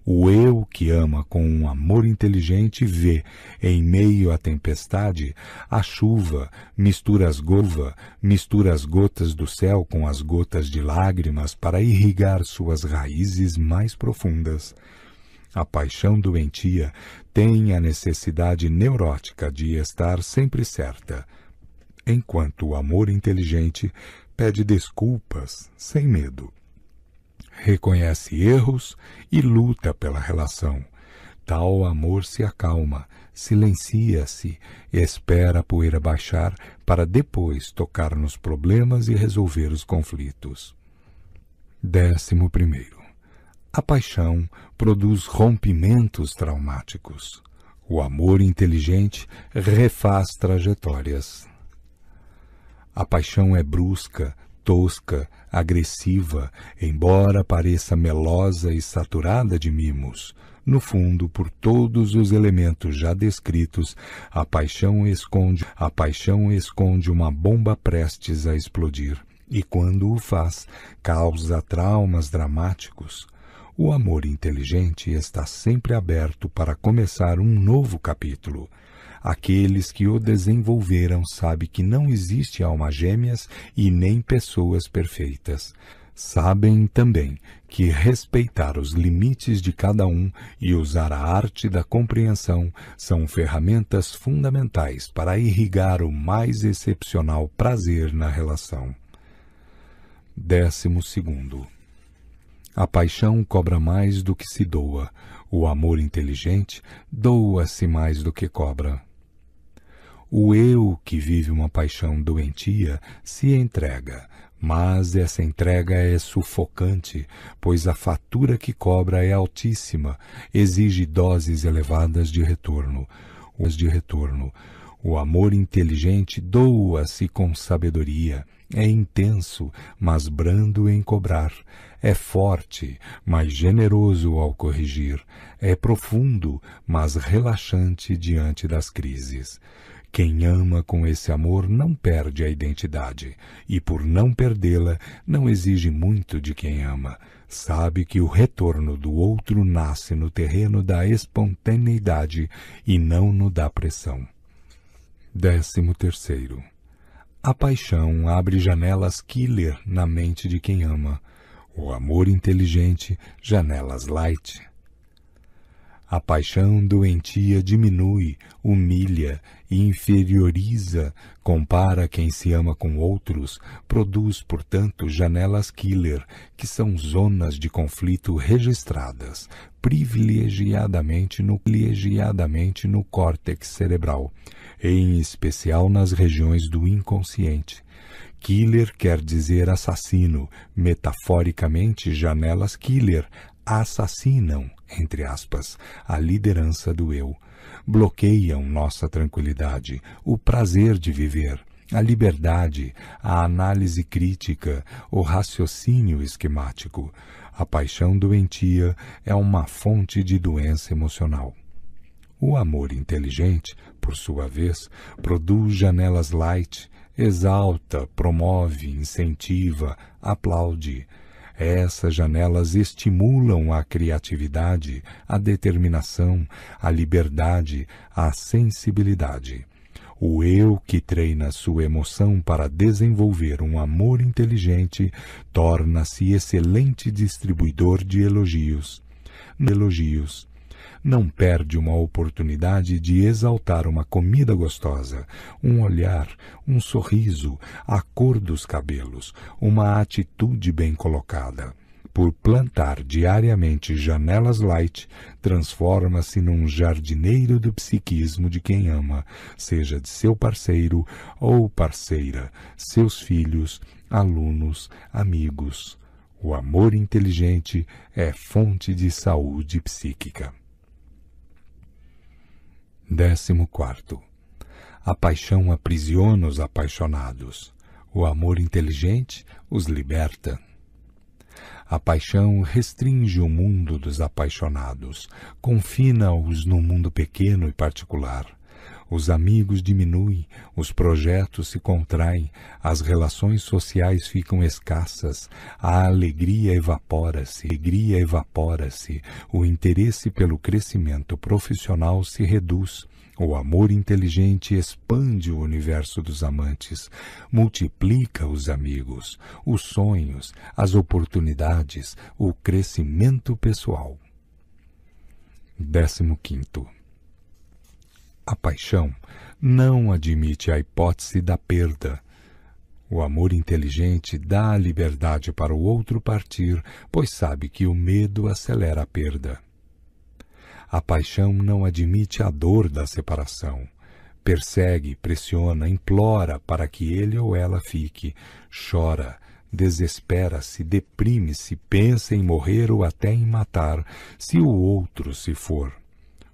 O eu que ama com um amor inteligente vê, em meio à tempestade, a chuva, mistura as gova, mistura as gotas do céu com as gotas de lágrimas para irrigar suas raízes mais profundas. A paixão doentia tem a necessidade neurótica de estar sempre certa, enquanto o amor inteligente pede desculpas sem medo. Reconhece erros e luta pela relação. Tal amor se acalma, silencia-se, espera a poeira baixar para depois tocar nos problemas e resolver os conflitos. Décimo primeiro. A paixão produz rompimentos traumáticos. O amor inteligente refaz trajetórias. A paixão é brusca, tosca, agressiva, embora pareça melosa e saturada de mimos. No fundo, por todos os elementos já descritos, a paixão esconde, a paixão esconde uma bomba prestes a explodir. E quando o faz, causa traumas dramáticos. O amor inteligente está sempre aberto para começar um novo capítulo. Aqueles que o desenvolveram sabem que não existe almas gêmeas e nem pessoas perfeitas. Sabem também que respeitar os limites de cada um e usar a arte da compreensão são ferramentas fundamentais para irrigar o mais excepcional prazer na relação. Décimo segundo. A paixão cobra mais do que se doa. O amor inteligente doa-se mais do que cobra. O eu que vive uma paixão doentia se entrega, mas essa entrega é sufocante, pois a fatura que cobra é altíssima, exige doses elevadas de retorno. Os de retorno. O amor inteligente doa-se com sabedoria. É intenso, mas brando em cobrar. É forte, mas generoso ao corrigir. É profundo, mas relaxante diante das crises. Quem ama com esse amor não perde a identidade, e por não perdê-la, não exige muito de quem ama. Sabe que o retorno do outro nasce no terreno da espontaneidade e não no da pressão. Décimo terceiro. A paixão abre janelas killer na mente de quem ama. O amor inteligente, janelas light. A paixão doentia diminui, humilha, inferioriza, compara quem se ama com outros, produz, portanto, janelas killer, que são zonas de conflito registradas, privilegiadamente no, privilegiadamente no córtex cerebral, em especial nas regiões do inconsciente. Killer quer dizer assassino, metaforicamente, janelas killer assassinam entre aspas, a liderança do eu. Bloqueiam nossa tranquilidade, o prazer de viver, a liberdade, a análise crítica, o raciocínio esquemático. A paixão doentia é uma fonte de doença emocional. O amor inteligente, por sua vez, produz janelas light, exalta, promove, incentiva, aplaude, essas janelas estimulam a criatividade, a determinação, a liberdade, a sensibilidade. O eu que treina sua emoção para desenvolver um amor inteligente torna-se excelente distribuidor de elogios. Elogios não perde uma oportunidade de exaltar uma comida gostosa, um olhar, um sorriso, a cor dos cabelos, uma atitude bem colocada. Por plantar diariamente janelas light, transforma-se num jardineiro do psiquismo de quem ama, seja de seu parceiro ou parceira, seus filhos, alunos, amigos. O amor inteligente é fonte de saúde psíquica. Décimo quarto. A paixão aprisiona os apaixonados. O amor inteligente os liberta. A paixão restringe o mundo dos apaixonados, confina-os no mundo pequeno e particular. Os amigos diminuem, os projetos se contraem, as relações sociais ficam escassas, a alegria evapora-se, alegria evapora-se, o interesse pelo crescimento profissional se reduz. O amor inteligente expande o universo dos amantes, multiplica os amigos, os sonhos, as oportunidades, o crescimento pessoal. 15 a paixão não admite a hipótese da perda. O amor inteligente dá a liberdade para o outro partir, pois sabe que o medo acelera a perda. A paixão não admite a dor da separação. Persegue, pressiona, implora para que ele ou ela fique, chora, desespera-se, deprime-se, pensa em morrer ou até em matar, se o outro se for.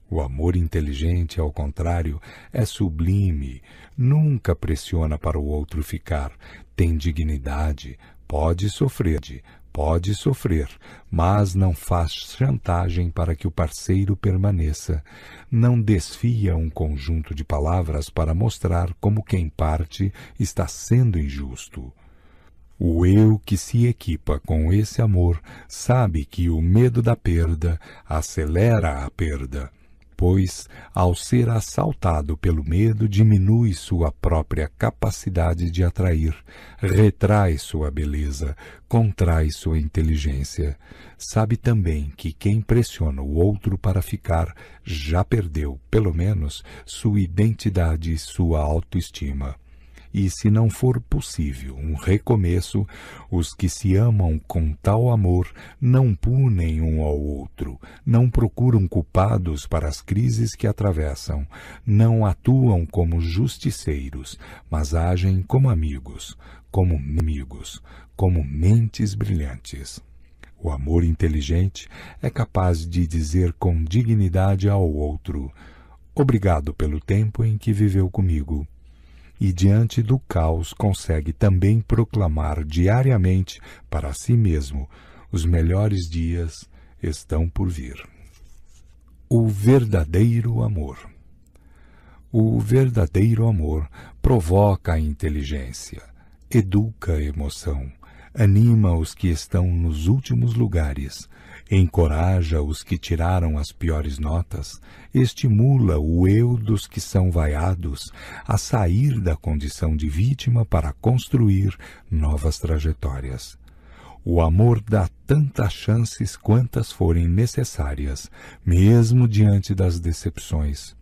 O amor inteligente, ao contrário, é sublime, nunca pressiona para o outro ficar, tem dignidade, pode sofrer, pode sofrer, mas não faz chantagem para que o parceiro permaneça, não desfia um conjunto de palavras para mostrar como quem parte está sendo injusto. O eu que se equipa com esse amor sabe que o medo da perda acelera a perda pois, ao ser assaltado pelo medo, diminui sua própria capacidade de atrair, retrai sua beleza, contrai sua inteligência. Sabe também que quem pressiona o outro para ficar já perdeu, pelo menos, sua identidade e sua autoestima e, se não for possível um recomeço, os que se amam com tal amor não punem um ao outro, não procuram culpados para as crises que atravessam, não atuam como justiceiros, mas agem como amigos, como amigos, como mentes brilhantes. O amor inteligente é capaz de dizer com dignidade ao outro: Obrigado pelo tempo em que viveu comigo e, diante do caos, consegue também proclamar diariamente para si mesmo: os melhores dias estão por vir. O verdadeiro amor. O verdadeiro amor provoca a inteligência, educa a emoção, anima os que estão nos últimos lugares, encoraja os que tiraram as piores notas, estimula o eu dos que são vaiados a sair da condição de vítima para construir novas trajetórias. O amor dá tantas chances quantas forem necessárias, mesmo diante das decepções.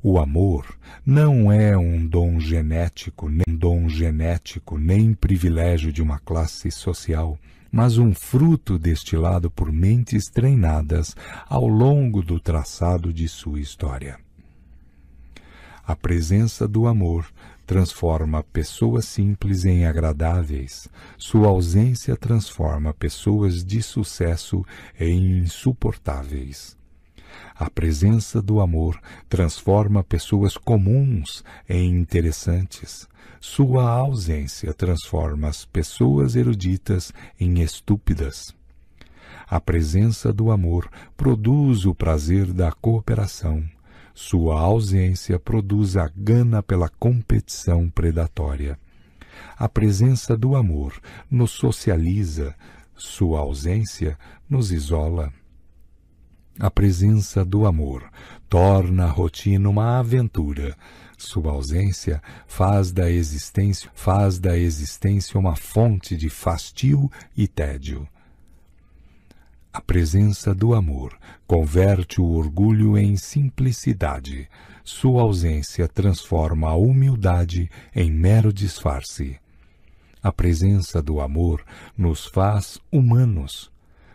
O amor não é um dom genético, nem dom genético, nem privilégio de uma classe social, mas um fruto destilado por mentes treinadas ao longo do traçado de sua história. A presença do amor transforma pessoas simples em agradáveis. Sua ausência transforma pessoas de sucesso em insuportáveis. A presença do amor transforma pessoas comuns em interessantes. Sua ausência transforma as pessoas eruditas em estúpidas. A presença do amor produz o prazer da cooperação. Sua ausência produz a gana pela competição predatória. A presença do amor nos socializa, sua ausência nos isola. A presença do amor torna a rotina uma aventura. Sua ausência faz da existência, faz da existência uma fonte de fastio e tédio. A presença do amor converte o orgulho em simplicidade. Sua ausência transforma a humildade em mero disfarce. A presença do amor nos faz humanos.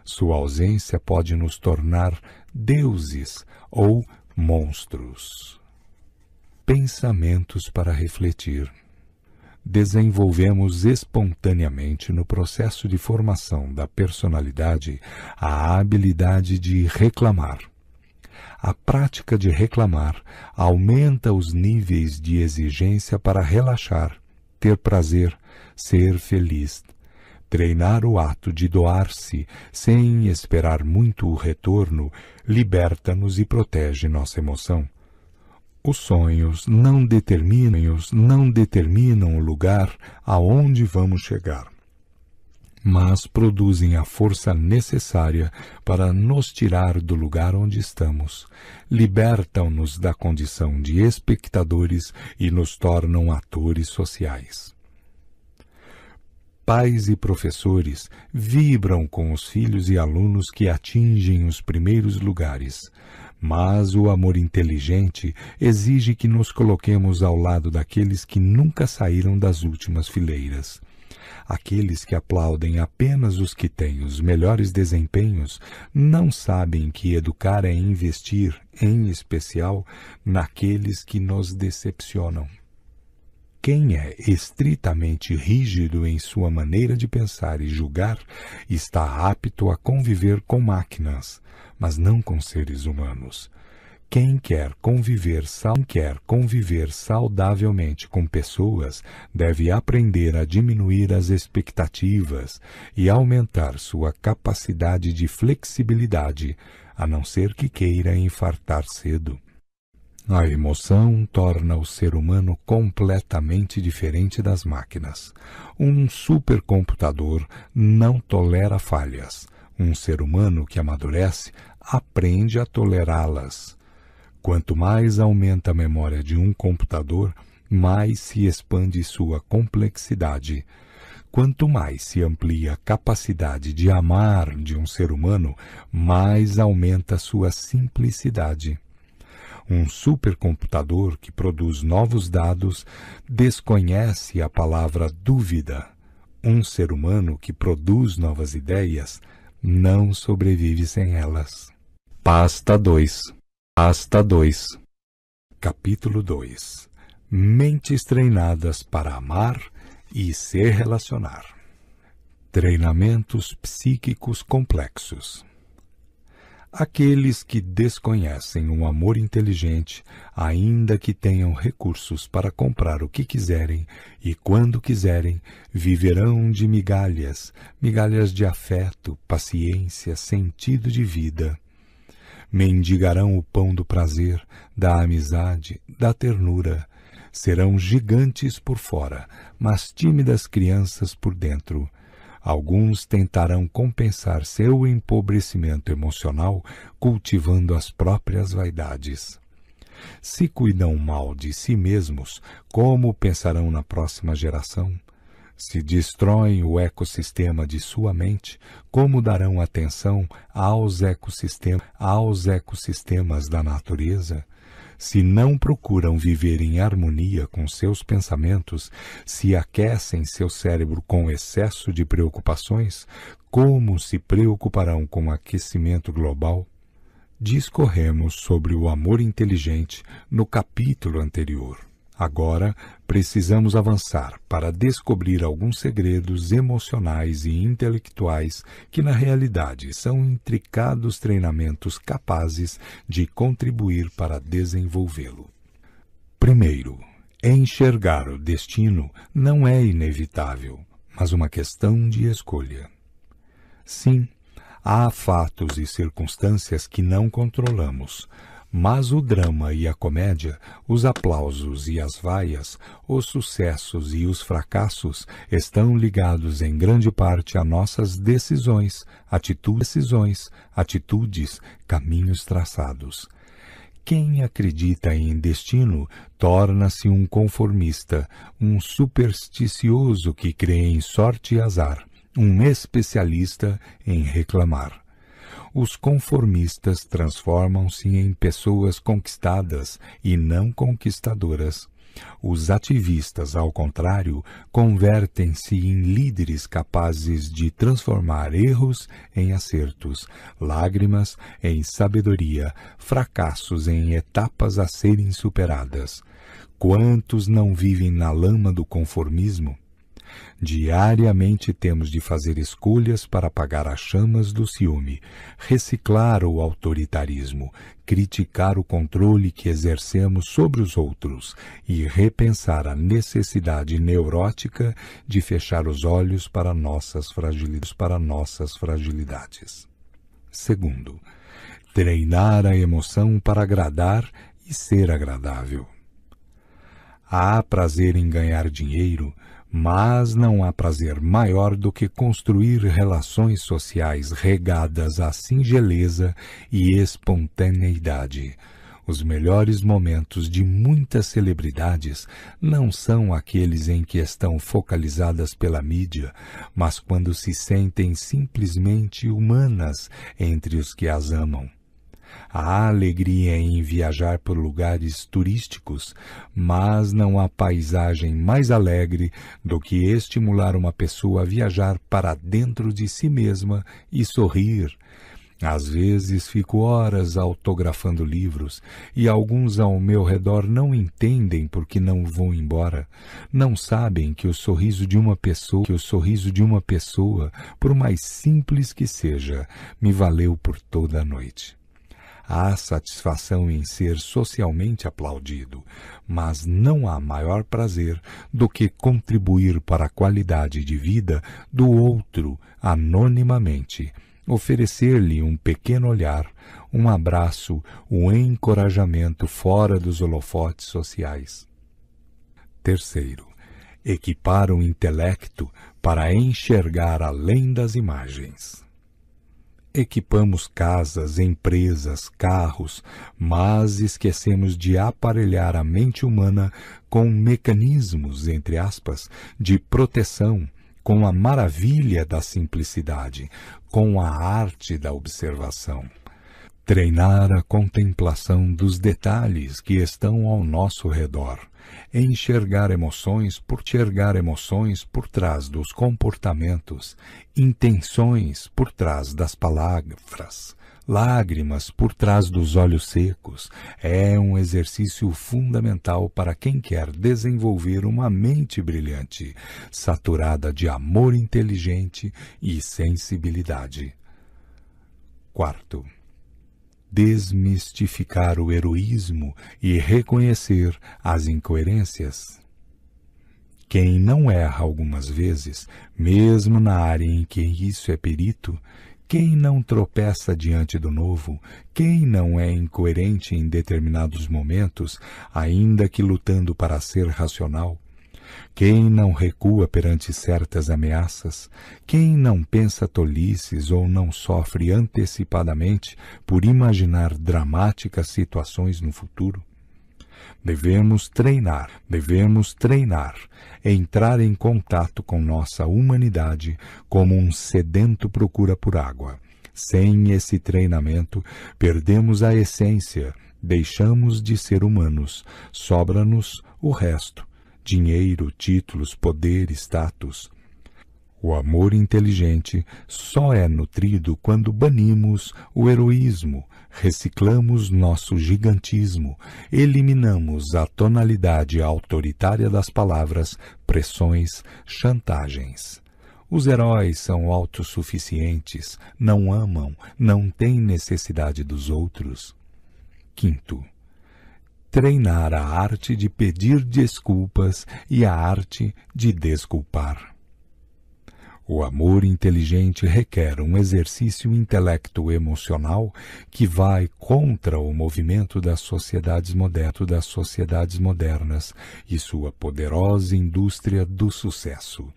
Sua ausência pode nos tornar deuses ou monstros. Pensamentos para refletir. Desenvolvemos espontaneamente no processo de formação da personalidade a habilidade de reclamar. A prática de reclamar aumenta os níveis de exigência para relaxar, ter prazer, ser feliz, Treinar o ato de doar-se, sem esperar muito o retorno, liberta-nos e protege nossa emoção. Os sonhos não determinam, não determinam o lugar aonde vamos chegar, mas produzem a força necessária para nos tirar do lugar onde estamos, libertam-nos da condição de espectadores e nos tornam atores sociais. Pais e professores vibram com os filhos e alunos que atingem os primeiros lugares. Mas o amor inteligente exige que nos coloquemos ao lado daqueles que nunca saíram das últimas fileiras. Aqueles que aplaudem apenas os que têm os melhores desempenhos não sabem que educar é investir, em especial, naqueles que nos decepcionam quem é estritamente rígido em sua maneira de pensar e julgar está apto a conviver com máquinas, mas não com seres humanos. Quem quer conviver, sal... quer conviver saudavelmente com pessoas deve aprender a diminuir as expectativas e aumentar sua capacidade de flexibilidade, a não ser que queira infartar cedo. A emoção torna o ser humano completamente diferente das máquinas. Um supercomputador não tolera falhas. Um ser humano que amadurece aprende a tolerá-las. Quanto mais aumenta a memória de um computador, mais se expande sua complexidade. Quanto mais se amplia a capacidade de amar de um ser humano, mais aumenta sua simplicidade um supercomputador que produz novos dados, desconhece a palavra dúvida. Um ser humano que produz novas ideias não sobrevive sem elas. Pasta 2. Pasta 2. Capítulo 2. Mentes treinadas para amar e se relacionar. Treinamentos psíquicos complexos. Aqueles que desconhecem um amor inteligente, ainda que tenham recursos para comprar o que quiserem e quando quiserem, viverão de migalhas, migalhas de afeto, paciência, sentido de vida. Mendigarão o pão do prazer, da amizade, da ternura. Serão gigantes por fora, mas tímidas crianças por dentro Alguns tentarão compensar seu empobrecimento emocional cultivando as próprias vaidades. Se cuidam mal de si mesmos, como pensarão na próxima geração? Se destroem o ecossistema de sua mente, como darão atenção aos ecossistemas, aos ecossistemas da natureza? se não procuram viver em harmonia com seus pensamentos, se aquecem seu cérebro com excesso de preocupações, como se preocuparão com o aquecimento global? Discorremos sobre o amor inteligente no capítulo anterior. Agora precisamos avançar para descobrir alguns segredos emocionais e intelectuais que, na realidade, são intricados treinamentos capazes de contribuir para desenvolvê-lo. Primeiro, enxergar o destino não é inevitável, mas uma questão de escolha. Sim, há fatos e circunstâncias que não controlamos, mas o drama e a comédia, os aplausos e as vaias, os sucessos e os fracassos estão ligados em grande parte a nossas decisões, atitudes, atitudes, caminhos traçados. Quem acredita em destino torna-se um conformista, um supersticioso que crê em sorte e azar, um especialista em reclamar. Os conformistas transformam-se em pessoas conquistadas e não conquistadoras. Os ativistas, ao contrário, convertem-se em líderes capazes de transformar erros em acertos, lágrimas em sabedoria, fracassos em etapas a serem superadas. Quantos não vivem na lama do conformismo? Diariamente temos de fazer escolhas para apagar as chamas do ciúme, reciclar o autoritarismo, criticar o controle que exercemos sobre os outros e repensar a necessidade neurótica de fechar os olhos para nossas fragilidades. Para nossas fragilidades. Segundo, treinar a emoção para agradar e ser agradável. Há prazer em ganhar dinheiro mas não há prazer maior do que construir relações sociais regadas à singeleza e espontaneidade. Os melhores momentos de muitas celebridades não são aqueles em que estão focalizadas pela mídia, mas quando se sentem simplesmente humanas entre os que as amam. Há alegria em viajar por lugares turísticos, mas não há paisagem mais alegre do que estimular uma pessoa a viajar para dentro de si mesma e sorrir. Às vezes fico horas autografando livros e alguns ao meu redor não entendem porque não vão embora. Não sabem que o sorriso de uma pessoa, que o sorriso de uma pessoa, por mais simples que seja, me valeu por toda a noite. Há satisfação em ser socialmente aplaudido, mas não há maior prazer do que contribuir para a qualidade de vida do outro anonimamente, oferecer-lhe um pequeno olhar, um abraço, um encorajamento fora dos holofotes sociais. Terceiro, equipar o intelecto para enxergar além das imagens equipamos casas, empresas, carros, mas esquecemos de aparelhar a mente humana com mecanismos, entre aspas, de proteção, com a maravilha da simplicidade, com a arte da observação treinar a contemplação dos detalhes que estão ao nosso redor, enxergar emoções por enxergar emoções por trás dos comportamentos, intenções por trás das palavras, lágrimas por trás dos olhos secos, é um exercício fundamental para quem quer desenvolver uma mente brilhante, saturada de amor inteligente e sensibilidade. Quarto, desmistificar o heroísmo e reconhecer as incoerências. Quem não erra algumas vezes, mesmo na área em que isso é perito, quem não tropeça diante do novo, quem não é incoerente em determinados momentos, ainda que lutando para ser racional, quem não recua perante certas ameaças, quem não pensa tolices ou não sofre antecipadamente por imaginar dramáticas situações no futuro? Devemos treinar, devemos treinar, entrar em contato com nossa humanidade como um sedento procura por água. Sem esse treinamento, perdemos a essência, deixamos de ser humanos, sobra-nos o resto, dinheiro, títulos, poder, status. O amor inteligente só é nutrido quando banimos o heroísmo, reciclamos nosso gigantismo, eliminamos a tonalidade autoritária das palavras, pressões, chantagens. Os heróis são autossuficientes, não amam, não têm necessidade dos outros. Quinto, treinar a arte de pedir desculpas e a arte de desculpar. O amor inteligente requer um exercício intelecto-emocional que vai contra o movimento das sociedades, das sociedades modernas e sua poderosa indústria do sucesso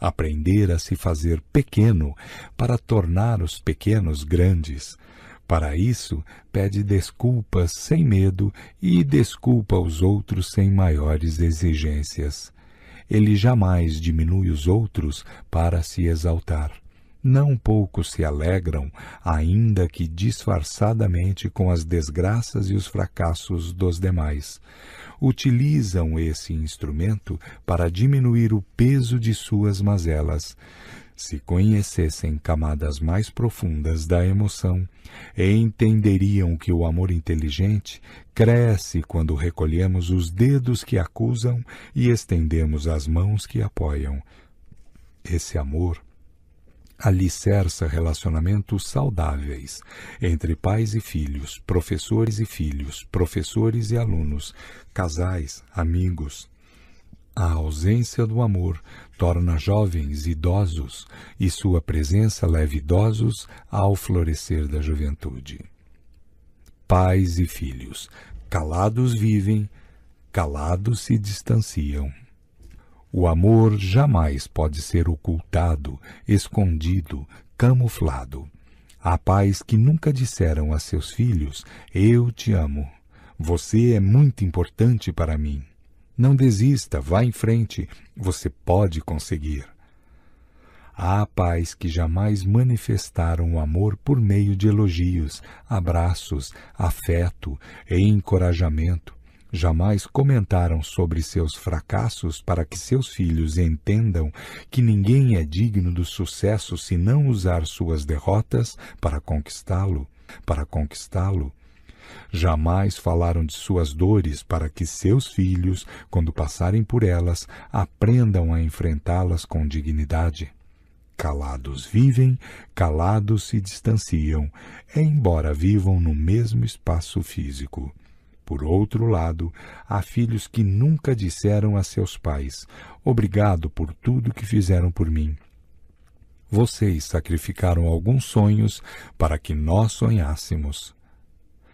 aprender a se fazer pequeno para tornar os pequenos grandes, para isso, pede desculpas sem medo e desculpa os outros sem maiores exigências. Ele jamais diminui os outros para se exaltar. Não poucos se alegram, ainda que disfarçadamente, com as desgraças e os fracassos dos demais. Utilizam esse instrumento para diminuir o peso de suas mazelas se conhecessem camadas mais profundas da emoção, entenderiam que o amor inteligente cresce quando recolhemos os dedos que acusam e estendemos as mãos que apoiam. Esse amor alicerça relacionamentos saudáveis entre pais e filhos, professores e filhos, professores e alunos, casais, amigos, a ausência do amor torna jovens idosos e sua presença leva idosos ao florescer da juventude. Pais e filhos, calados vivem, calados se distanciam. O amor jamais pode ser ocultado, escondido, camuflado. Há pais que nunca disseram a seus filhos: Eu te amo. Você é muito importante para mim. Não desista, vá em frente, você pode conseguir. Há pais que jamais manifestaram o amor por meio de elogios, abraços, afeto e encorajamento. Jamais comentaram sobre seus fracassos para que seus filhos entendam que ninguém é digno do sucesso se não usar suas derrotas para conquistá-lo. Para conquistá-lo, Jamais falaram de suas dores para que seus filhos, quando passarem por elas, aprendam a enfrentá-las com dignidade. Calados vivem, calados se distanciam, embora vivam no mesmo espaço físico. Por outro lado, há filhos que nunca disseram a seus pais: Obrigado por tudo que fizeram por mim. Vocês sacrificaram alguns sonhos para que nós sonhássemos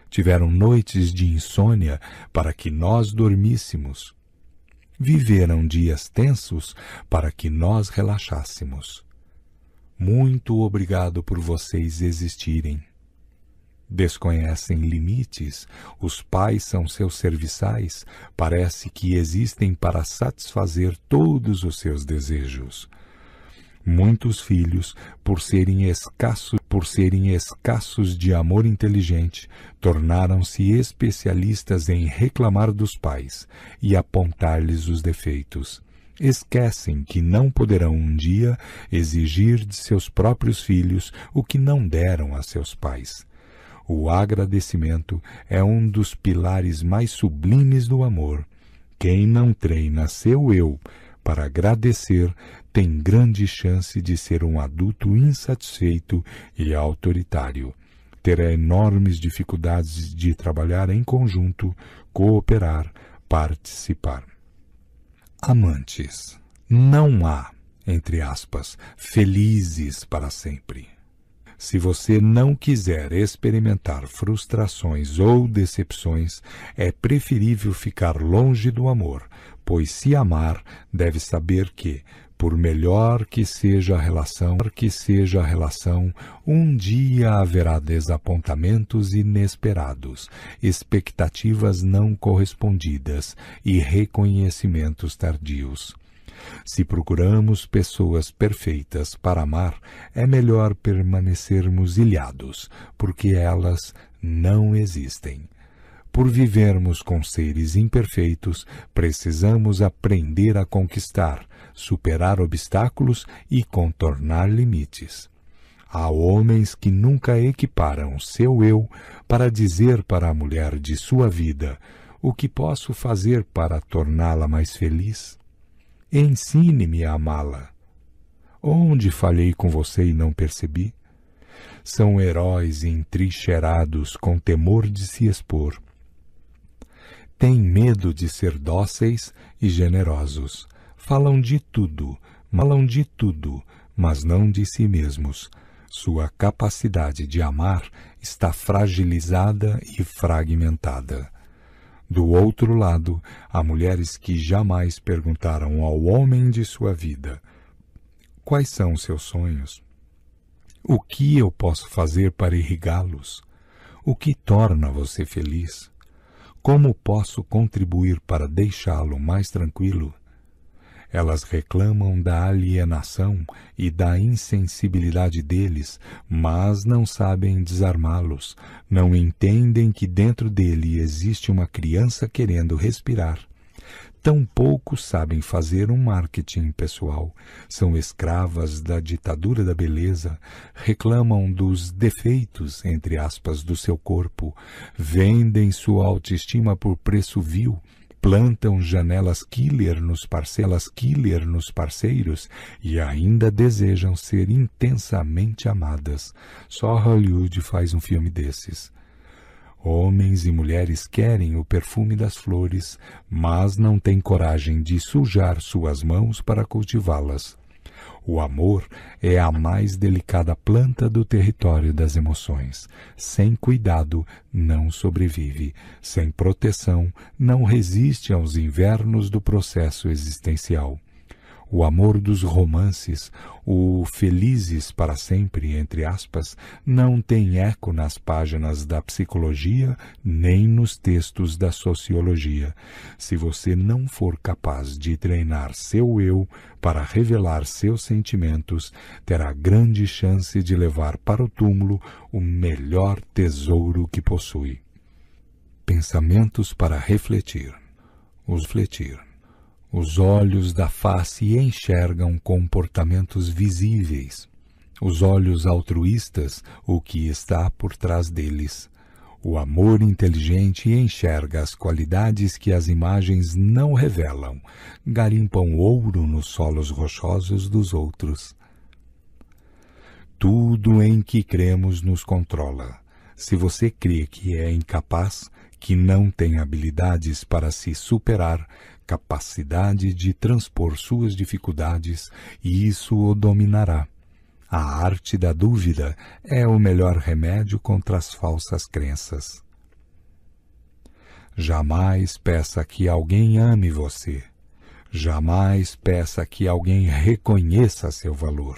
tiveram noites de insônia para que nós dormíssemos. Viveram dias tensos para que nós relaxássemos. Muito obrigado por vocês existirem. Desconhecem limites, os pais são seus serviçais, parece que existem para satisfazer todos os seus desejos. Muitos filhos, por serem escassos, por serem escassos de amor inteligente, tornaram-se especialistas em reclamar dos pais e apontar-lhes os defeitos. Esquecem que não poderão um dia exigir de seus próprios filhos o que não deram a seus pais. O agradecimento é um dos pilares mais sublimes do amor. Quem não treina seu eu para agradecer tem grande chance de ser um adulto insatisfeito e autoritário. Terá enormes dificuldades de trabalhar em conjunto, cooperar, participar. Amantes. Não há, entre aspas, felizes para sempre. Se você não quiser experimentar frustrações ou decepções, é preferível ficar longe do amor, pois se amar, deve saber que, por melhor que seja a relação, que seja a relação, um dia haverá desapontamentos inesperados, expectativas não correspondidas e reconhecimentos tardios. Se procuramos pessoas perfeitas para amar, é melhor permanecermos ilhados, porque elas não existem. Por vivermos com seres imperfeitos, precisamos aprender a conquistar, superar obstáculos e contornar limites. Há homens que nunca equiparam seu eu para dizer para a mulher de sua vida o que posso fazer para torná-la mais feliz. Ensine-me a amá-la. Onde falhei com você e não percebi? São heróis entrincheirados com temor de se expor, Têm medo de ser dóceis e generosos. Falam de tudo, malam de tudo, mas não de si mesmos. Sua capacidade de amar está fragilizada e fragmentada. Do outro lado, há mulheres que jamais perguntaram ao homem de sua vida: quais são seus sonhos? O que eu posso fazer para irrigá-los? O que torna você feliz? Como posso contribuir para deixá-lo mais tranquilo? Elas reclamam da alienação e da insensibilidade deles, mas não sabem desarmá-los, não entendem que dentro dele existe uma criança querendo respirar. Tão pouco sabem fazer um marketing pessoal. São escravas da ditadura da beleza, reclamam dos defeitos, entre aspas, do seu corpo, vendem sua autoestima por preço vil, plantam janelas killer nos parcelas killer nos parceiros e ainda desejam ser intensamente amadas. Só Hollywood faz um filme desses. Homens e mulheres querem o perfume das flores, mas não têm coragem de sujar suas mãos para cultivá-las. O amor é a mais delicada planta do território das emoções. Sem cuidado, não sobrevive. Sem proteção, não resiste aos invernos do processo existencial o amor dos romances, o felizes para sempre, entre aspas, não tem eco nas páginas da psicologia nem nos textos da sociologia. Se você não for capaz de treinar seu eu para revelar seus sentimentos, terá grande chance de levar para o túmulo o melhor tesouro que possui. Pensamentos para refletir. Os refletir. Os olhos da face enxergam comportamentos visíveis. Os olhos altruístas, o que está por trás deles. O amor inteligente enxerga as qualidades que as imagens não revelam, garimpam ouro nos solos rochosos dos outros. Tudo em que cremos nos controla. Se você crê que é incapaz, que não tem habilidades para se superar, capacidade de transpor suas dificuldades e isso o dominará. A arte da dúvida é o melhor remédio contra as falsas crenças. Jamais peça que alguém ame você. Jamais peça que alguém reconheça seu valor.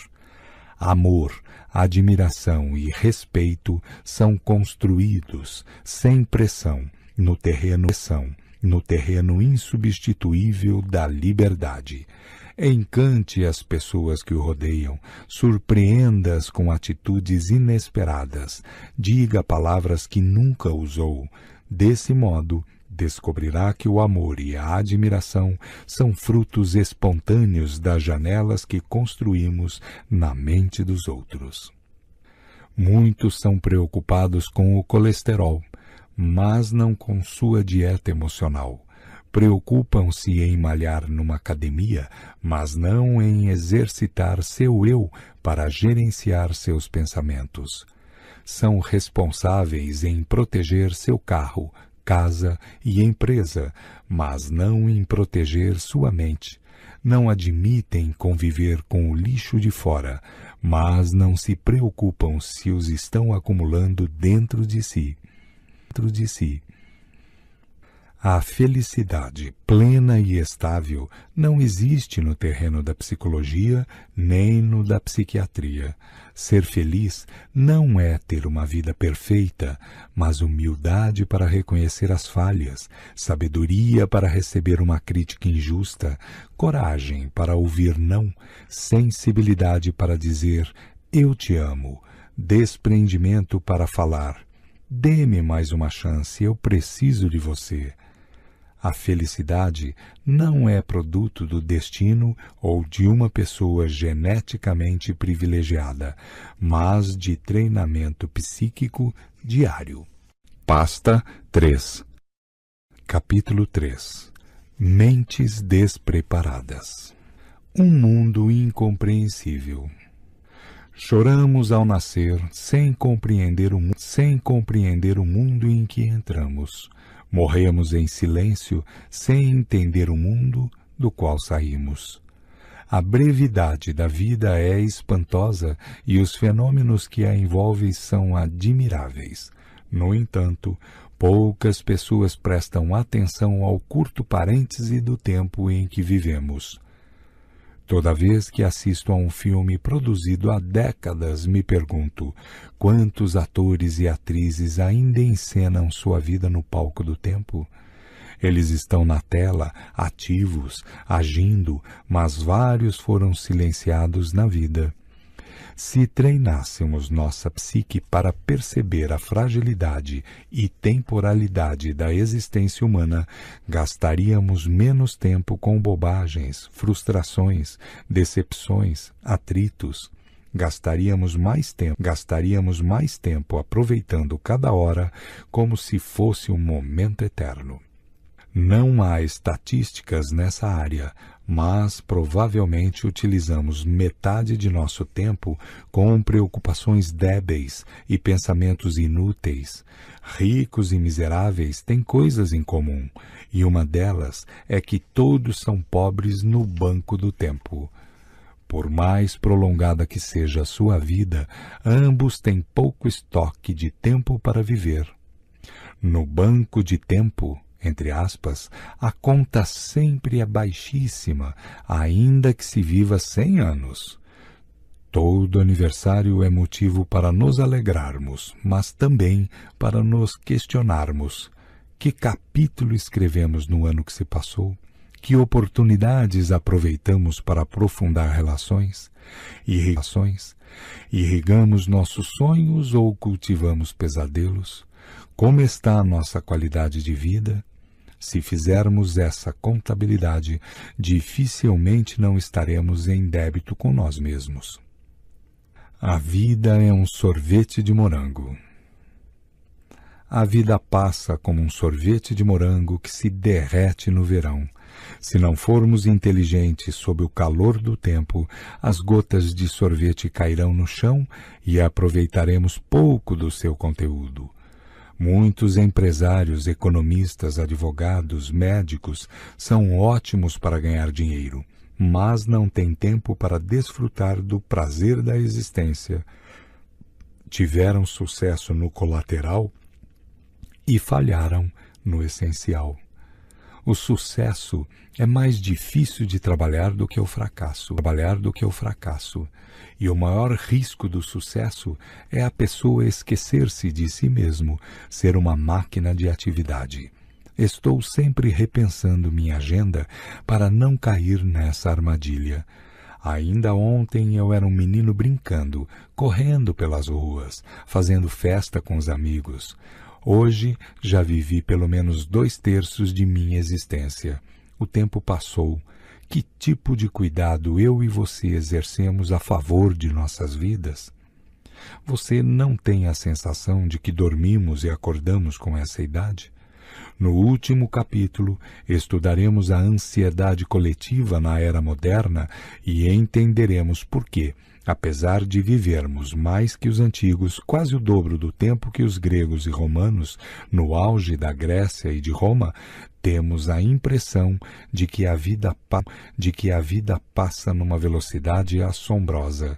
Amor, admiração e respeito são construídos sem pressão no terreno são no terreno insubstituível da liberdade. Encante as pessoas que o rodeiam, surpreenda-as com atitudes inesperadas, diga palavras que nunca usou. Desse modo, descobrirá que o amor e a admiração são frutos espontâneos das janelas que construímos na mente dos outros. Muitos são preocupados com o colesterol, mas não com sua dieta emocional. Preocupam-se em malhar numa academia, mas não em exercitar seu eu para gerenciar seus pensamentos. São responsáveis em proteger seu carro, casa e empresa, mas não em proteger sua mente. Não admitem conviver com o lixo de fora, mas não se preocupam se os estão acumulando dentro de si dentro de si. A felicidade plena e estável não existe no terreno da psicologia nem no da psiquiatria. Ser feliz não é ter uma vida perfeita, mas humildade para reconhecer as falhas, sabedoria para receber uma crítica injusta, coragem para ouvir não, sensibilidade para dizer eu te amo, desprendimento para falar, Dê-me mais uma chance, eu preciso de você. A felicidade não é produto do destino ou de uma pessoa geneticamente privilegiada, mas de treinamento psíquico diário. Pasta 3 Capítulo 3 Mentes despreparadas Um mundo incompreensível. Choramos ao nascer, sem compreender o, sem compreender o mundo em que entramos. Morremos em silêncio, sem entender o mundo do qual saímos. A brevidade da vida é espantosa e os fenômenos que a envolvem são admiráveis. No entanto, poucas pessoas prestam atenção ao curto parêntese do tempo em que vivemos. Toda vez que assisto a um filme produzido há décadas, me pergunto quantos atores e atrizes ainda encenam sua vida no palco do tempo? Eles estão na tela, ativos, agindo, mas vários foram silenciados na vida. Se treinássemos nossa psique para perceber a fragilidade e temporalidade da existência humana, gastaríamos menos tempo com bobagens, frustrações, decepções, atritos, gastaríamos mais tempo, gastaríamos mais tempo aproveitando cada hora como se fosse um momento eterno. Não há estatísticas nessa área, mas provavelmente utilizamos metade de nosso tempo com preocupações débeis e pensamentos inúteis. Ricos e miseráveis têm coisas em comum, e uma delas é que todos são pobres no banco do tempo. Por mais prolongada que seja a sua vida, ambos têm pouco estoque de tempo para viver. No banco de tempo, entre aspas, a conta sempre é baixíssima, ainda que se viva cem anos. Todo aniversário é motivo para nos alegrarmos, mas também para nos questionarmos. Que capítulo escrevemos no ano que se passou? Que oportunidades aproveitamos para aprofundar relações e relações? Irrigamos nossos sonhos ou cultivamos pesadelos? como está a nossa qualidade de vida, se fizermos essa contabilidade, dificilmente não estaremos em débito com nós mesmos. A vida é um sorvete de morango. A vida passa como um sorvete de morango que se derrete no verão. Se não formos inteligentes sob o calor do tempo, as gotas de sorvete cairão no chão e aproveitaremos pouco do seu conteúdo. Muitos empresários, economistas, advogados, médicos são ótimos para ganhar dinheiro, mas não têm tempo para desfrutar do prazer da existência. Tiveram sucesso no colateral e falharam no essencial. O sucesso é mais difícil de trabalhar do que o fracasso. Trabalhar do que o fracasso. E o maior risco do sucesso é a pessoa esquecer-se de si mesmo, ser uma máquina de atividade. Estou sempre repensando minha agenda para não cair nessa armadilha. Ainda ontem eu era um menino brincando, correndo pelas ruas, fazendo festa com os amigos. Hoje já vivi pelo menos dois terços de minha existência. O tempo passou. Que tipo de cuidado eu e você exercemos a favor de nossas vidas? Você não tem a sensação de que dormimos e acordamos com essa idade? No último capítulo, estudaremos a ansiedade coletiva na era moderna e entenderemos por que Apesar de vivermos mais que os antigos quase o dobro do tempo que os gregos e romanos, no auge da Grécia e de Roma, temos a impressão de que a vida, de que a vida passa numa velocidade assombrosa.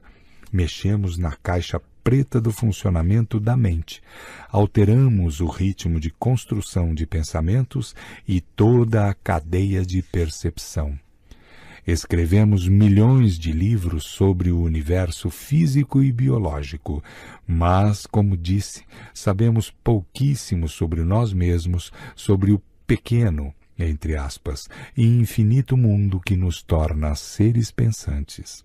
Mexemos na caixa preta do funcionamento da mente. Alteramos o ritmo de construção de pensamentos e toda a cadeia de percepção. Escrevemos milhões de livros sobre o universo físico e biológico, mas, como disse, sabemos pouquíssimo sobre nós mesmos, sobre o pequeno, entre aspas, e infinito mundo que nos torna seres pensantes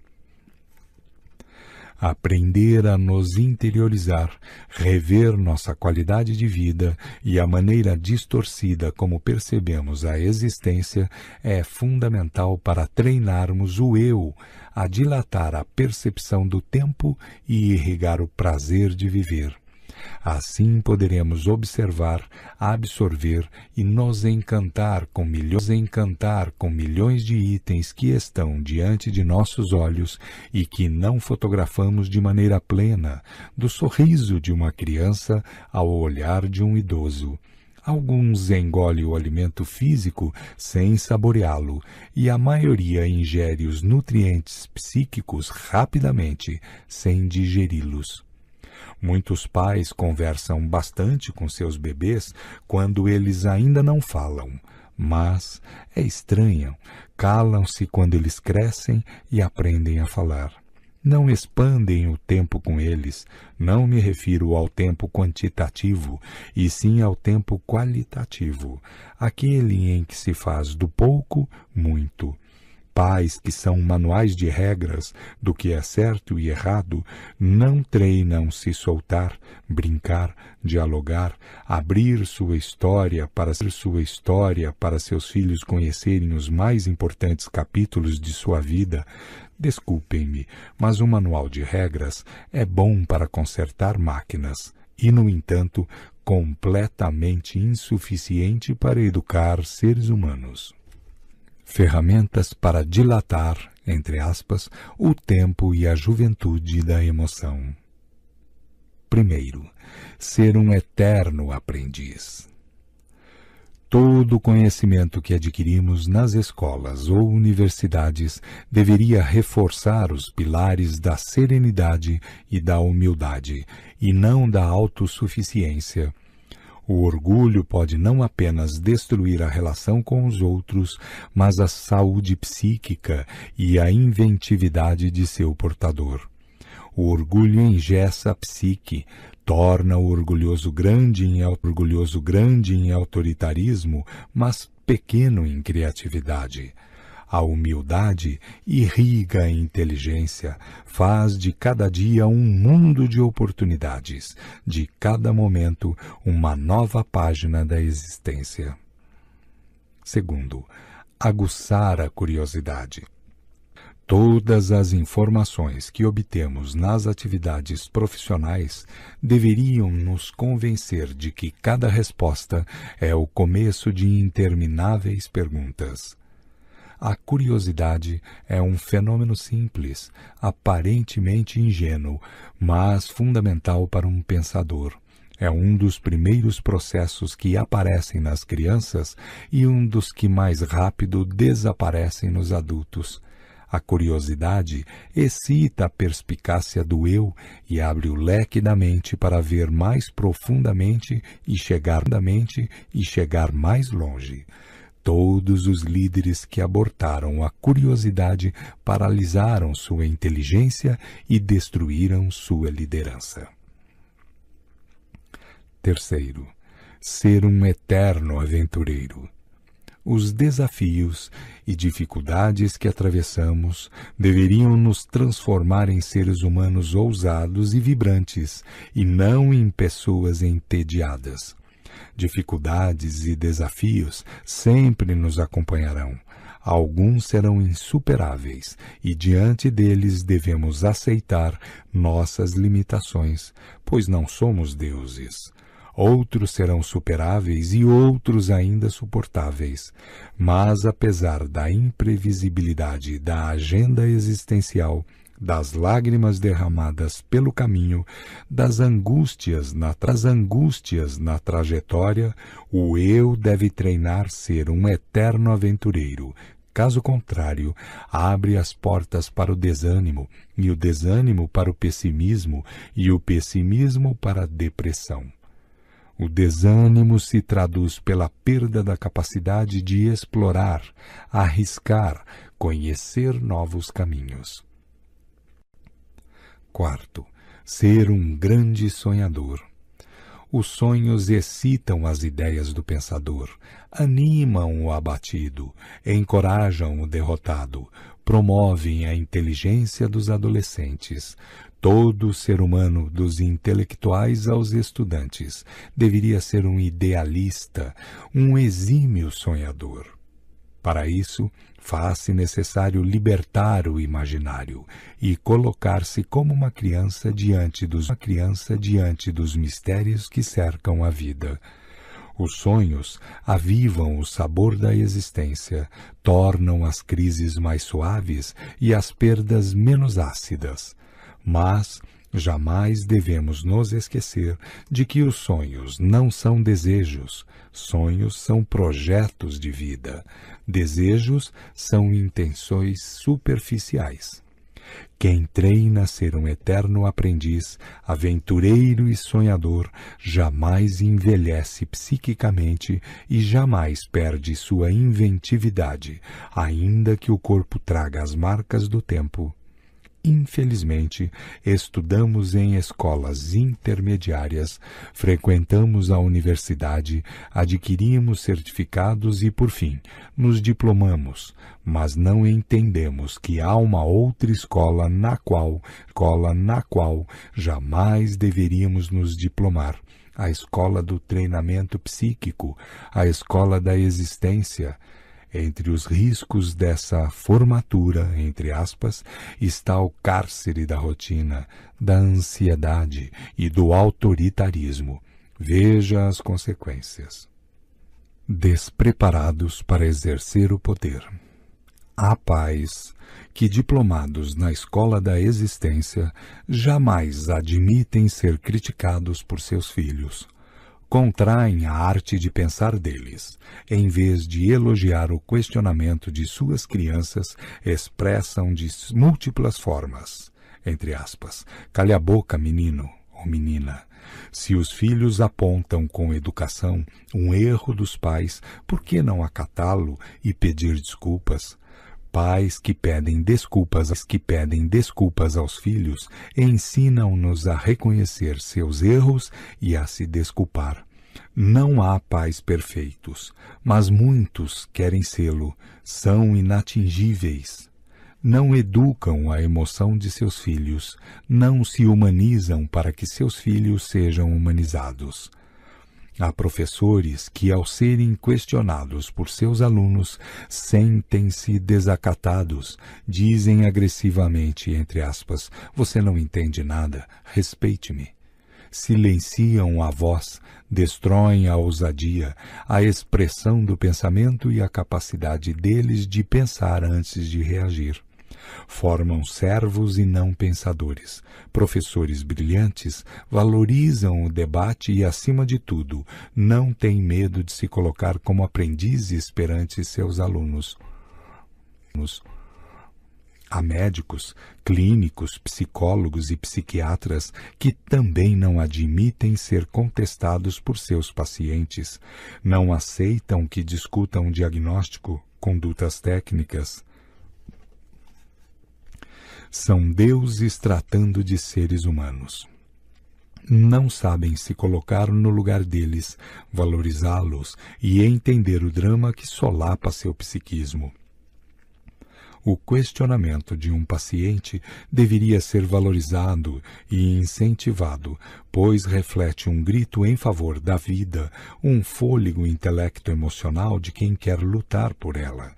aprender a nos interiorizar, rever nossa qualidade de vida e a maneira distorcida como percebemos a existência é fundamental para treinarmos o eu a dilatar a percepção do tempo e irrigar o prazer de viver. Assim poderemos observar, absorver e nos encantar com milhões, encantar com milhões de itens que estão diante de nossos olhos e que não fotografamos de maneira plena, do sorriso de uma criança ao olhar de um idoso. Alguns engolem o alimento físico sem saboreá-lo, e a maioria ingere os nutrientes psíquicos rapidamente, sem digeri-los. Muitos pais conversam bastante com seus bebês quando eles ainda não falam, mas é estranho, calam-se quando eles crescem e aprendem a falar. Não expandem o tempo com eles. Não me refiro ao tempo quantitativo, e sim ao tempo qualitativo, aquele em que se faz do pouco muito pais que são manuais de regras do que é certo e errado, não treinam se soltar, brincar, dialogar, abrir sua história para sua história para seus filhos conhecerem os mais importantes capítulos de sua vida. Desculpem-me, mas o um manual de regras é bom para consertar máquinas e, no entanto, completamente insuficiente para educar seres humanos ferramentas para dilatar, entre aspas, o tempo e a juventude da emoção. Primeiro, ser um eterno aprendiz. Todo conhecimento que adquirimos nas escolas ou universidades deveria reforçar os pilares da serenidade e da humildade, e não da autossuficiência, o orgulho pode não apenas destruir a relação com os outros, mas a saúde psíquica e a inventividade de seu portador. O orgulho engessa a psique, torna o orgulhoso grande em orgulhoso grande em autoritarismo, mas pequeno em criatividade. A humildade irriga a inteligência, faz de cada dia um mundo de oportunidades, de cada momento uma nova página da existência. Segundo, aguçar a curiosidade. Todas as informações que obtemos nas atividades profissionais deveriam nos convencer de que cada resposta é o começo de intermináveis perguntas. A curiosidade é um fenômeno simples, aparentemente ingênuo, mas fundamental para um pensador. É um dos primeiros processos que aparecem nas crianças e um dos que mais rápido desaparecem nos adultos. A curiosidade excita a perspicácia do eu e abre o leque da mente para ver mais profundamente e chegar da mente e chegar mais longe. Todos os líderes que abortaram a curiosidade paralisaram sua inteligência e destruíram sua liderança. Terceiro, ser um eterno aventureiro. Os desafios e dificuldades que atravessamos deveriam nos transformar em seres humanos ousados e vibrantes, e não em pessoas entediadas. Dificuldades e desafios sempre nos acompanharão. Alguns serão insuperáveis e diante deles devemos aceitar nossas limitações, pois não somos deuses outros serão superáveis e outros ainda suportáveis. Mas apesar da imprevisibilidade da agenda existencial, das lágrimas derramadas pelo caminho, das angústias na das angústias na trajetória, o eu deve treinar ser um eterno aventureiro. Caso contrário, abre as portas para o desânimo, e o desânimo para o pessimismo, e o pessimismo para a depressão. O desânimo se traduz pela perda da capacidade de explorar, arriscar, conhecer novos caminhos. Quarto, ser um grande sonhador. Os sonhos excitam as ideias do pensador, animam o abatido, encorajam o derrotado, promovem a inteligência dos adolescentes. Todo ser humano, dos intelectuais aos estudantes, deveria ser um idealista, um exímio sonhador. Para isso, faz-se necessário libertar o imaginário e colocar-se como uma criança diante dos uma criança diante dos mistérios que cercam a vida. Os sonhos avivam o sabor da existência, tornam as crises mais suaves e as perdas menos ácidas. Mas Jamais devemos nos esquecer de que os sonhos não são desejos, sonhos são projetos de vida, desejos são intenções superficiais. Quem treina a ser um eterno aprendiz, aventureiro e sonhador, jamais envelhece psiquicamente e jamais perde sua inventividade, ainda que o corpo traga as marcas do tempo Infelizmente, estudamos em escolas intermediárias, frequentamos a universidade, adquirimos certificados e, por fim, nos diplomamos, mas não entendemos que há uma outra escola na qual, escola na qual jamais deveríamos nos diplomar a escola do treinamento psíquico, a escola da existência, entre os riscos dessa formatura, entre aspas, está o cárcere da rotina, da ansiedade e do autoritarismo. Veja as consequências. Despreparados para exercer o poder. Há pais que, diplomados na escola da existência, jamais admitem ser criticados por seus filhos, contraem a arte de pensar deles. Em vez de elogiar o questionamento de suas crianças, expressam de múltiplas formas. Entre aspas, calha a boca, menino ou menina. Se os filhos apontam com educação um erro dos pais, por que não acatá-lo e pedir desculpas? pais que pedem desculpas, que pedem desculpas aos filhos, ensinam-nos a reconhecer seus erros e a se desculpar. Não há pais perfeitos, mas muitos querem sê-lo, são inatingíveis. Não educam a emoção de seus filhos, não se humanizam para que seus filhos sejam humanizados. Há professores que, ao serem questionados por seus alunos, sentem-se desacatados, dizem agressivamente, entre aspas, você não entende nada, respeite-me silenciam a voz, destroem a ousadia, a expressão do pensamento e a capacidade deles de pensar antes de reagir. Formam servos e não pensadores. Professores brilhantes valorizam o debate e, acima de tudo, não têm medo de se colocar como aprendizes perante seus alunos. Há médicos, clínicos, psicólogos e psiquiatras que também não admitem ser contestados por seus pacientes, não aceitam que discutam diagnóstico, condutas técnicas. São deuses tratando de seres humanos não sabem se colocar no lugar deles, valorizá-los e entender o drama que solapa seu psiquismo. O questionamento de um paciente deveria ser valorizado e incentivado, pois reflete um grito em favor da vida, um fôlego intelecto emocional de quem quer lutar por ela.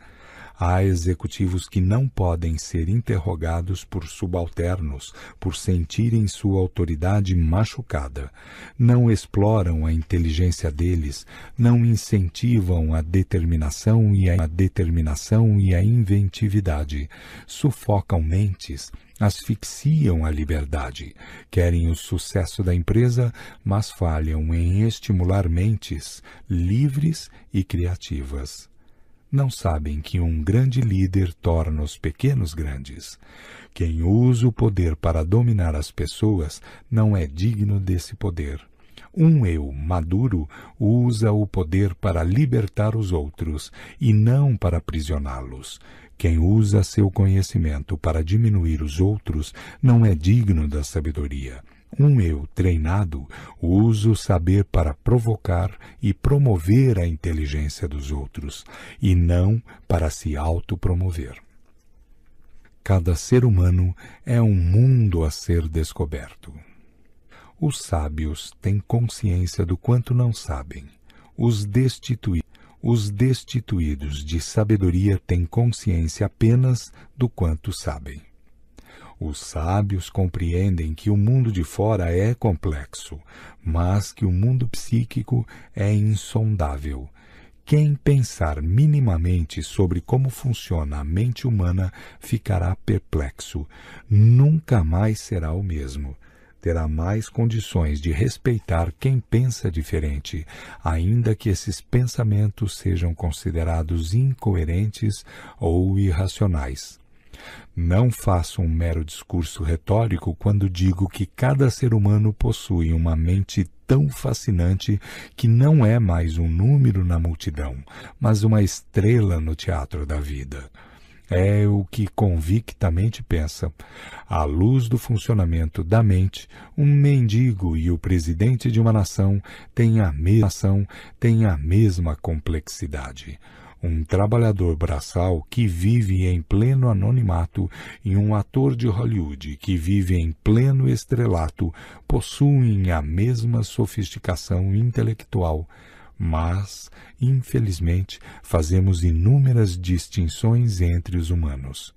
Há executivos que não podem ser interrogados por subalternos por sentirem sua autoridade machucada. Não exploram a inteligência deles, não incentivam a determinação e a, a determinação e a inventividade. Sufocam mentes, asfixiam a liberdade, querem o sucesso da empresa, mas falham em estimular mentes livres e criativas não sabem que um grande líder torna os pequenos grandes. Quem usa o poder para dominar as pessoas não é digno desse poder. Um eu maduro usa o poder para libertar os outros e não para aprisioná-los. Quem usa seu conhecimento para diminuir os outros não é digno da sabedoria. Um eu treinado usa o saber para provocar e promover a inteligência dos outros, e não para se autopromover. Cada ser humano é um mundo a ser descoberto. Os sábios têm consciência do quanto não sabem. Os destituídos os destituídos de sabedoria têm consciência apenas do quanto sabem. Os sábios compreendem que o mundo de fora é complexo, mas que o mundo psíquico é insondável. Quem pensar minimamente sobre como funciona a mente humana ficará perplexo. Nunca mais será o mesmo. Terá mais condições de respeitar quem pensa diferente, ainda que esses pensamentos sejam considerados incoerentes ou irracionais. Não faço um mero discurso retórico quando digo que cada ser humano possui uma mente tão fascinante que não é mais um número na multidão, mas uma estrela no teatro da vida. É o que convictamente pensa. À luz do funcionamento da mente, um mendigo e o presidente de uma nação têm a mesma ação, têm a mesma complexidade um trabalhador braçal que vive em pleno anonimato e um ator de Hollywood que vive em pleno estrelato possuem a mesma sofisticação intelectual, mas, infelizmente, fazemos inúmeras distinções entre os humanos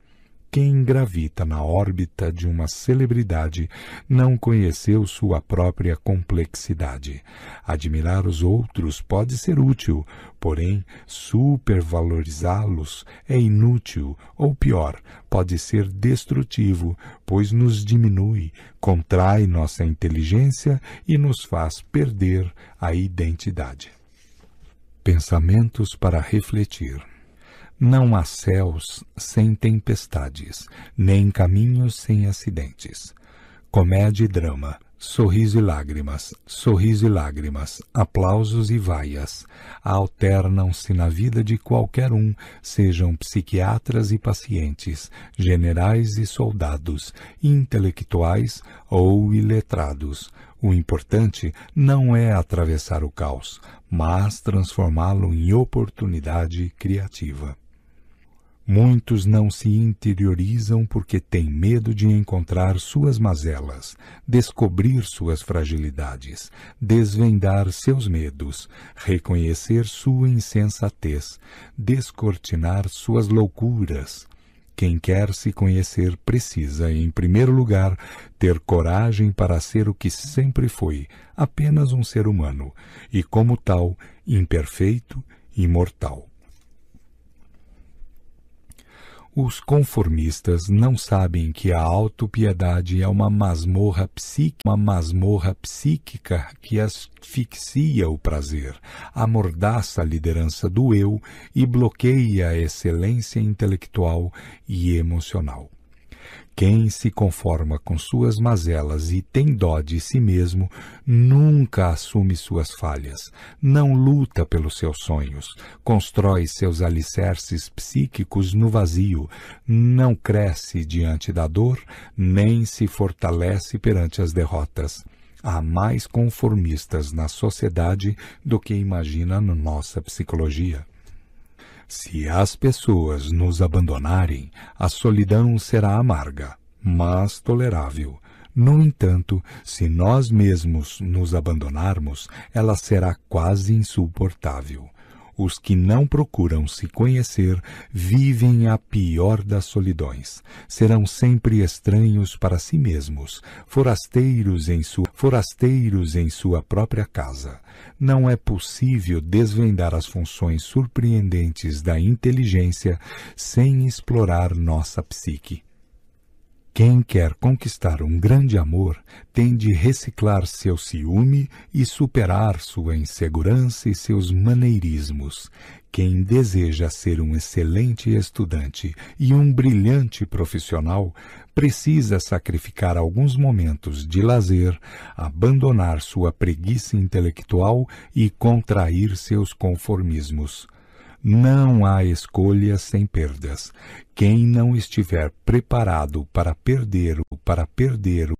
quem gravita na órbita de uma celebridade não conheceu sua própria complexidade. Admirar os outros pode ser útil, porém, supervalorizá-los é inútil, ou pior, pode ser destrutivo, pois nos diminui, contrai nossa inteligência e nos faz perder a identidade. Pensamentos para refletir. Não há céus sem tempestades, nem caminhos sem acidentes. Comédia e drama, sorriso e lágrimas, sorriso e lágrimas, aplausos e vaias, alternam-se na vida de qualquer um, sejam psiquiatras e pacientes, generais e soldados, intelectuais ou iletrados. O importante não é atravessar o caos, mas transformá-lo em oportunidade criativa. Muitos não se interiorizam porque têm medo de encontrar suas mazelas, descobrir suas fragilidades, desvendar seus medos, reconhecer sua insensatez, descortinar suas loucuras. Quem quer se conhecer precisa, em primeiro lugar, ter coragem para ser o que sempre foi, apenas um ser humano, e como tal, imperfeito, e mortal. Os conformistas não sabem que a autopiedade é uma masmorra psíquica, uma masmorra psíquica que asfixia o prazer, amordaça a liderança do eu e bloqueia a excelência intelectual e emocional. Quem se conforma com suas mazelas e tem dó de si mesmo, nunca assume suas falhas, não luta pelos seus sonhos, constrói seus alicerces psíquicos no vazio, não cresce diante da dor, nem se fortalece perante as derrotas. Há mais conformistas na sociedade do que imagina na nossa psicologia. Se as pessoas nos abandonarem, a solidão será amarga, mas tolerável. No entanto, se nós mesmos nos abandonarmos, ela será quase insuportável. Os que não procuram se conhecer vivem a pior das solidões. Serão sempre estranhos para si mesmos, forasteiros em sua, forasteiros em sua própria casa. Não é possível desvendar as funções surpreendentes da inteligência sem explorar nossa psique. Quem quer conquistar um grande amor tem de reciclar seu ciúme e superar sua insegurança e seus maneirismos. Quem deseja ser um excelente estudante e um brilhante profissional precisa sacrificar alguns momentos de lazer, abandonar sua preguiça intelectual e contrair seus conformismos. Não há escolha sem perdas. Quem não estiver preparado para perder, para perder